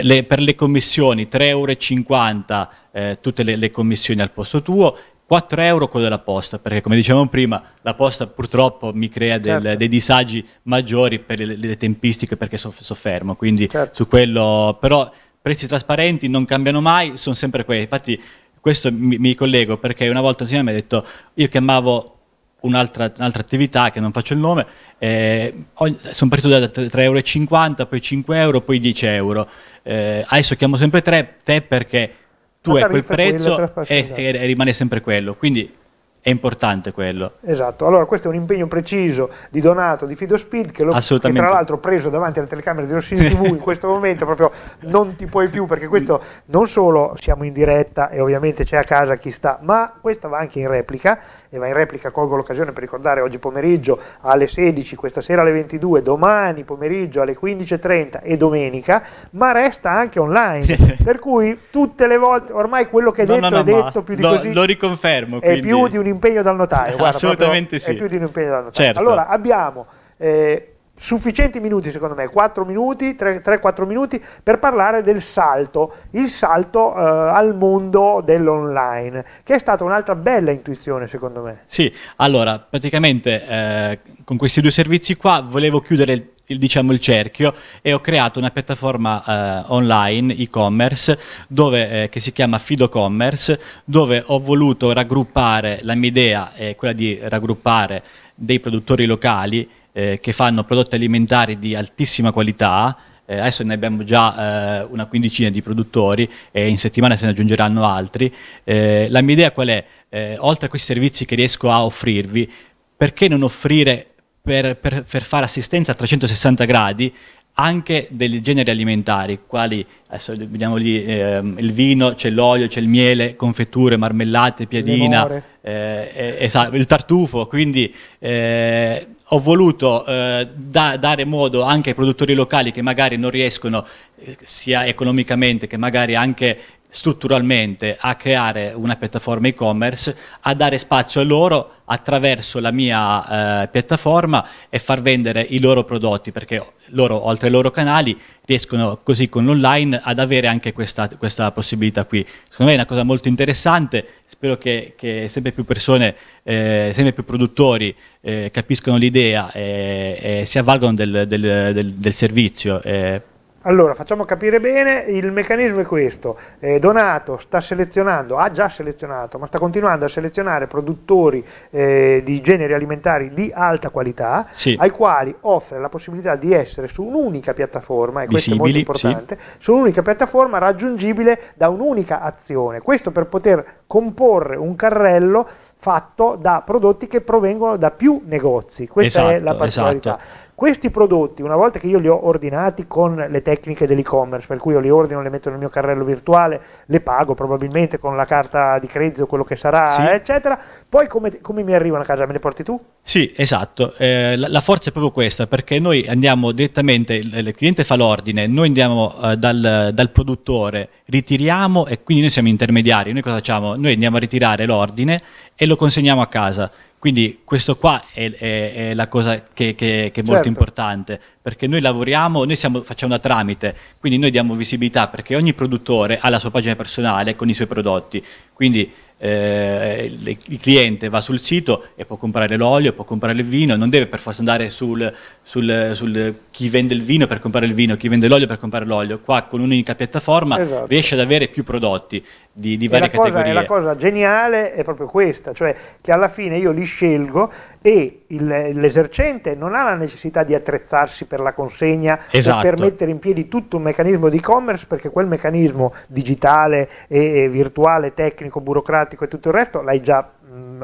le, per le commissioni 3,50 euro eh, tutte le, le commissioni al posto tuo 4 euro quello della posta, perché come dicevamo prima, la posta purtroppo mi crea del, certo. dei disagi maggiori per le, le tempistiche perché soff- soffermo, quindi certo. su quello, però prezzi trasparenti non cambiano mai, sono sempre quelli, infatti questo mi, mi collego perché una volta il signore mi ha detto io chiamavo un'altra, un attività che non faccio il nome, eh, sono partito da 3,50 euro, poi 5 euro, poi 10 euro. Eh, adesso chiamo sempre 3, te perché tu hai quel prezzo quelle, e, esatto. e, rimane sempre quello. Quindi è importante quello. Esatto, allora questo è un impegno preciso di Donato di Fidospeed che, l'ho che tra l'altro preso davanti alla telecamera di Rossini TV in questo momento proprio non ti puoi più perché questo non solo siamo in diretta e ovviamente c'è a casa chi sta, ma questo va anche in replica ne va in replica, colgo l'occasione per ricordare oggi pomeriggio alle 16, questa sera alle 22, domani pomeriggio alle 15.30 e domenica, ma resta anche online, per cui tutte le volte, ormai quello che è detto no, no, no, è detto più di lo, così, lo riconfermo, quindi... è più di un impegno dal notaio, guarda, assolutamente proprio, sì, è più di un impegno dal notaio. Certo. Allora abbiamo... Eh, sufficienti minuti secondo me, 4 minuti, 3-4 minuti per parlare del salto, il salto eh, al mondo dell'online, che è stata un'altra bella intuizione secondo me. Sì, allora praticamente eh, con questi due servizi qua volevo chiudere il il, diciamo, il cerchio e ho creato una piattaforma eh, online e-commerce dove, eh, che si chiama Fido Commerce dove ho voluto raggruppare la mia idea è quella di raggruppare dei produttori locali eh, che fanno prodotti alimentari di altissima qualità, eh, adesso ne abbiamo già eh, una quindicina di produttori e in settimana se ne aggiungeranno altri. Eh, la mia idea qual è? Eh, oltre a questi servizi che riesco a offrirvi, perché non offrire per, per, per fare assistenza a 360 gradi anche dei generi alimentari, quali adesso vediamo lì ehm, il vino, c'è l'olio, c'è il miele, confetture, marmellate, piadina, eh, eh, esatto, il tartufo, quindi eh, ho voluto eh, da, dare modo anche ai produttori locali che magari non riescono eh, sia economicamente che magari anche strutturalmente a creare una piattaforma e-commerce, a dare spazio a loro attraverso la mia eh, piattaforma e far vendere i loro prodotti perché loro, oltre ai loro canali, riescono così con l'online ad avere anche questa, questa, possibilità qui. Secondo me è una cosa molto interessante, spero che, che sempre più persone, eh, sempre più produttori eh, capiscano l'idea e, e, si avvalgono del, del, del, del servizio. Eh. Allora, facciamo capire bene, il meccanismo è questo, eh, Donato sta selezionando, ha già selezionato, ma sta continuando a selezionare produttori eh, di generi alimentari di alta qualità, sì. ai quali offre la possibilità di essere su un'unica piattaforma, e Visibili, questo è molto importante, sì. su un'unica piattaforma raggiungibile da un'unica azione, questo per poter comporre un carrello fatto da prodotti che provengono da più negozi, questa esatto, è la esatto, esatto. particolarità. Esatto. Questi prodotti, una volta che io li ho ordinati con le tecniche dell'e-commerce, per cui io li ordino, le metto nel mio carrello virtuale, le pago probabilmente con la carta di credito, quello che sarà, sì. eccetera, poi come, come, mi arrivano a casa? Me le porti tu? Sì, esatto. Eh, la, la, forza è proprio questa, perché noi andiamo direttamente, il, il cliente fa l'ordine, noi andiamo eh, dal, dal produttore, ritiriamo e quindi noi siamo intermediari. Noi cosa facciamo? Noi andiamo a ritirare l'ordine e lo consegniamo a casa. Quindi questo qua è, è, è la cosa che, che, che è certo. molto importante, perché noi lavoriamo, noi siamo, facciamo una tramite, quindi noi diamo visibilità perché ogni produttore ha la sua pagina personale con i suoi prodotti, quindi eh, il cliente va sul sito e può comprare l'olio, può comprare il vino, non deve per forza andare sul, sul, sul chi vende il vino per comprare il vino, chi vende l'olio per comprare l'olio, qua con un'unica piattaforma esatto. riesce ad avere più prodotti di, di varie categorie. cosa, categorie. la cosa geniale è proprio questa, cioè che alla fine io li scelgo e l'esercente non ha la necessità di attrezzarsi per la consegna esatto. per mettere in piedi tutto un meccanismo di e-commerce perché quel meccanismo digitale e, e virtuale, tecnico, burocratico e tutto il resto l'hai già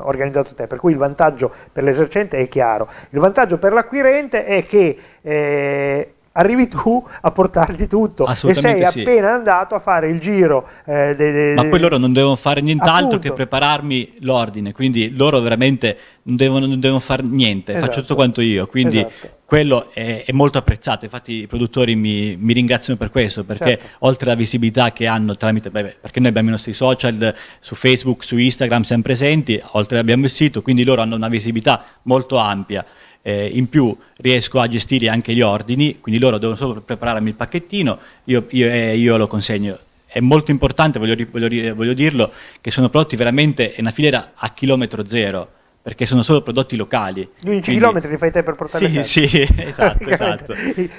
organizzato te, per cui il vantaggio per l'esercente è chiaro. Il vantaggio per l'acquirente è che eh, arrivi tu a portargli tutto e sei sì. appena andato a fare il giro eh, de, de, ma poi loro non devono fare nient'altro appunto. che prepararmi l'ordine quindi loro veramente non devono, non devono fare niente esatto. faccio tutto quanto io quindi esatto. quello è, è, molto apprezzato infatti i produttori mi, mi ringraziano per questo perché certo. oltre alla visibilità che hanno tramite beh, perché noi abbiamo i nostri social su Facebook su Instagram sempre presenti oltre abbiamo il sito quindi loro hanno una visibilità molto ampia eh, in più riesco a gestire anche gli ordini, quindi loro devono solo prepararmi il pacchettino, io, io, eh, io lo consegno. È molto importante, voglio, voglio, voglio dirlo, che sono prodotti veramente, è una filiera a chilometro zero, perché sono solo prodotti locali. Gli 11 quindi... km li fai te per portare sì, a Sì, esatto, esatto.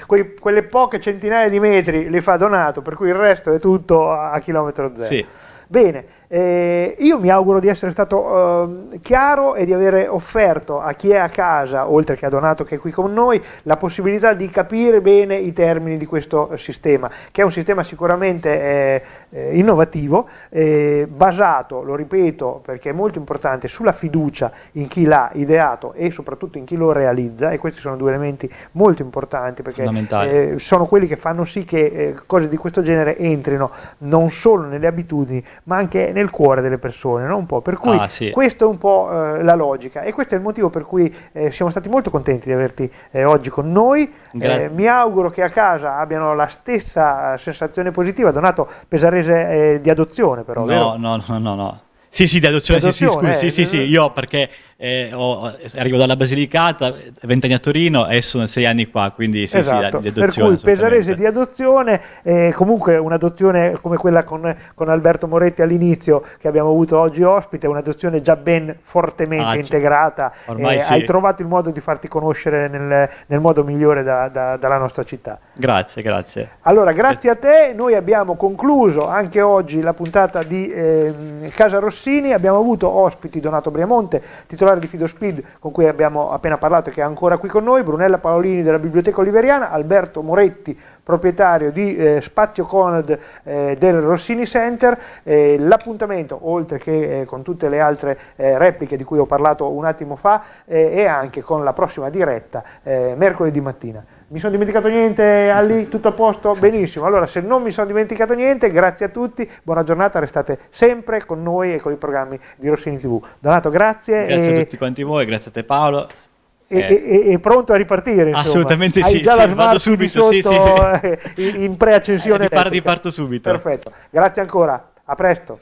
Que- quelle poche centinaia di metri li fa Donato, per cui il resto è tutto a chilometro zero. Sì. Bene, eh, io mi auguro di essere stato eh, chiaro e di avere offerto a chi è a casa, oltre che a Donato che è qui con noi, la possibilità di capire bene i termini di questo sistema, che è un sistema sicuramente eh, eh innovativo, eh, basato, lo ripeto perché è molto importante, sulla fiducia in chi l'ha ideato e soprattutto in chi lo realizza, e questi sono due elementi molto importanti perché eh, sono quelli che fanno sì che cose di questo genere entrino non solo nelle abitudini ma anche nel nel cuore delle persone, no? per cui ah, sì. questa è un po' eh, la logica e questo è il motivo per cui eh, siamo stati molto contenti di averti eh, oggi con noi. Eh, mi auguro che a casa abbiano la stessa eh, sensazione positiva. Donato Pesarese eh, di adozione però. No, vero? no, no, no. no. Sì, sì, di adozione, sì, sì, scusi, sì, sì, eh, sì, io perché eh, ho, arrivo dalla Basilicata, vent'anni a Torino e sono sei anni qua, quindi sì, esatto. sì, di esatto. adozione. Per cui pesarese di adozione, eh, comunque un'adozione come quella con, con, Alberto Moretti all'inizio che abbiamo avuto oggi ospite, un'adozione già ben fortemente ah, integrata, Ormai eh, sì. hai trovato il modo di farti conoscere nel, nel modo migliore da, da, dalla nostra città. Grazie, grazie. Allora, grazie a te, noi abbiamo concluso anche oggi la puntata di ehm, Casa Rossi Rossini, abbiamo avuto ospiti Donato Briamonte, titolare di Fidospeed con cui abbiamo appena parlato e che è ancora qui con noi, Brunella Paolini della Biblioteca Oliveriana, Alberto Moretti, proprietario di eh, Spazio Conad eh, del Rossini Center. Eh, L'appuntamento, oltre che eh, con tutte le altre eh, repliche di cui ho parlato un attimo fa, eh, è anche con la prossima diretta mercoledì mattina. Mi sono dimenticato niente, Ali? Tutto a posto? Benissimo. Allora, se non mi sono dimenticato niente, grazie a tutti, buona giornata, restate sempre con noi e con i programmi di Rossini TV. Donato, grazie. Grazie e... a tutti quanti voi, grazie a te Paolo. E, eh. e, e pronto a ripartire. Insomma. Assolutamente sì, già sì, la vado subito, sotto, sì, sì. Eh, in preaccensione. Ripar- eh, riparto subito. Perfetto, grazie ancora, a presto.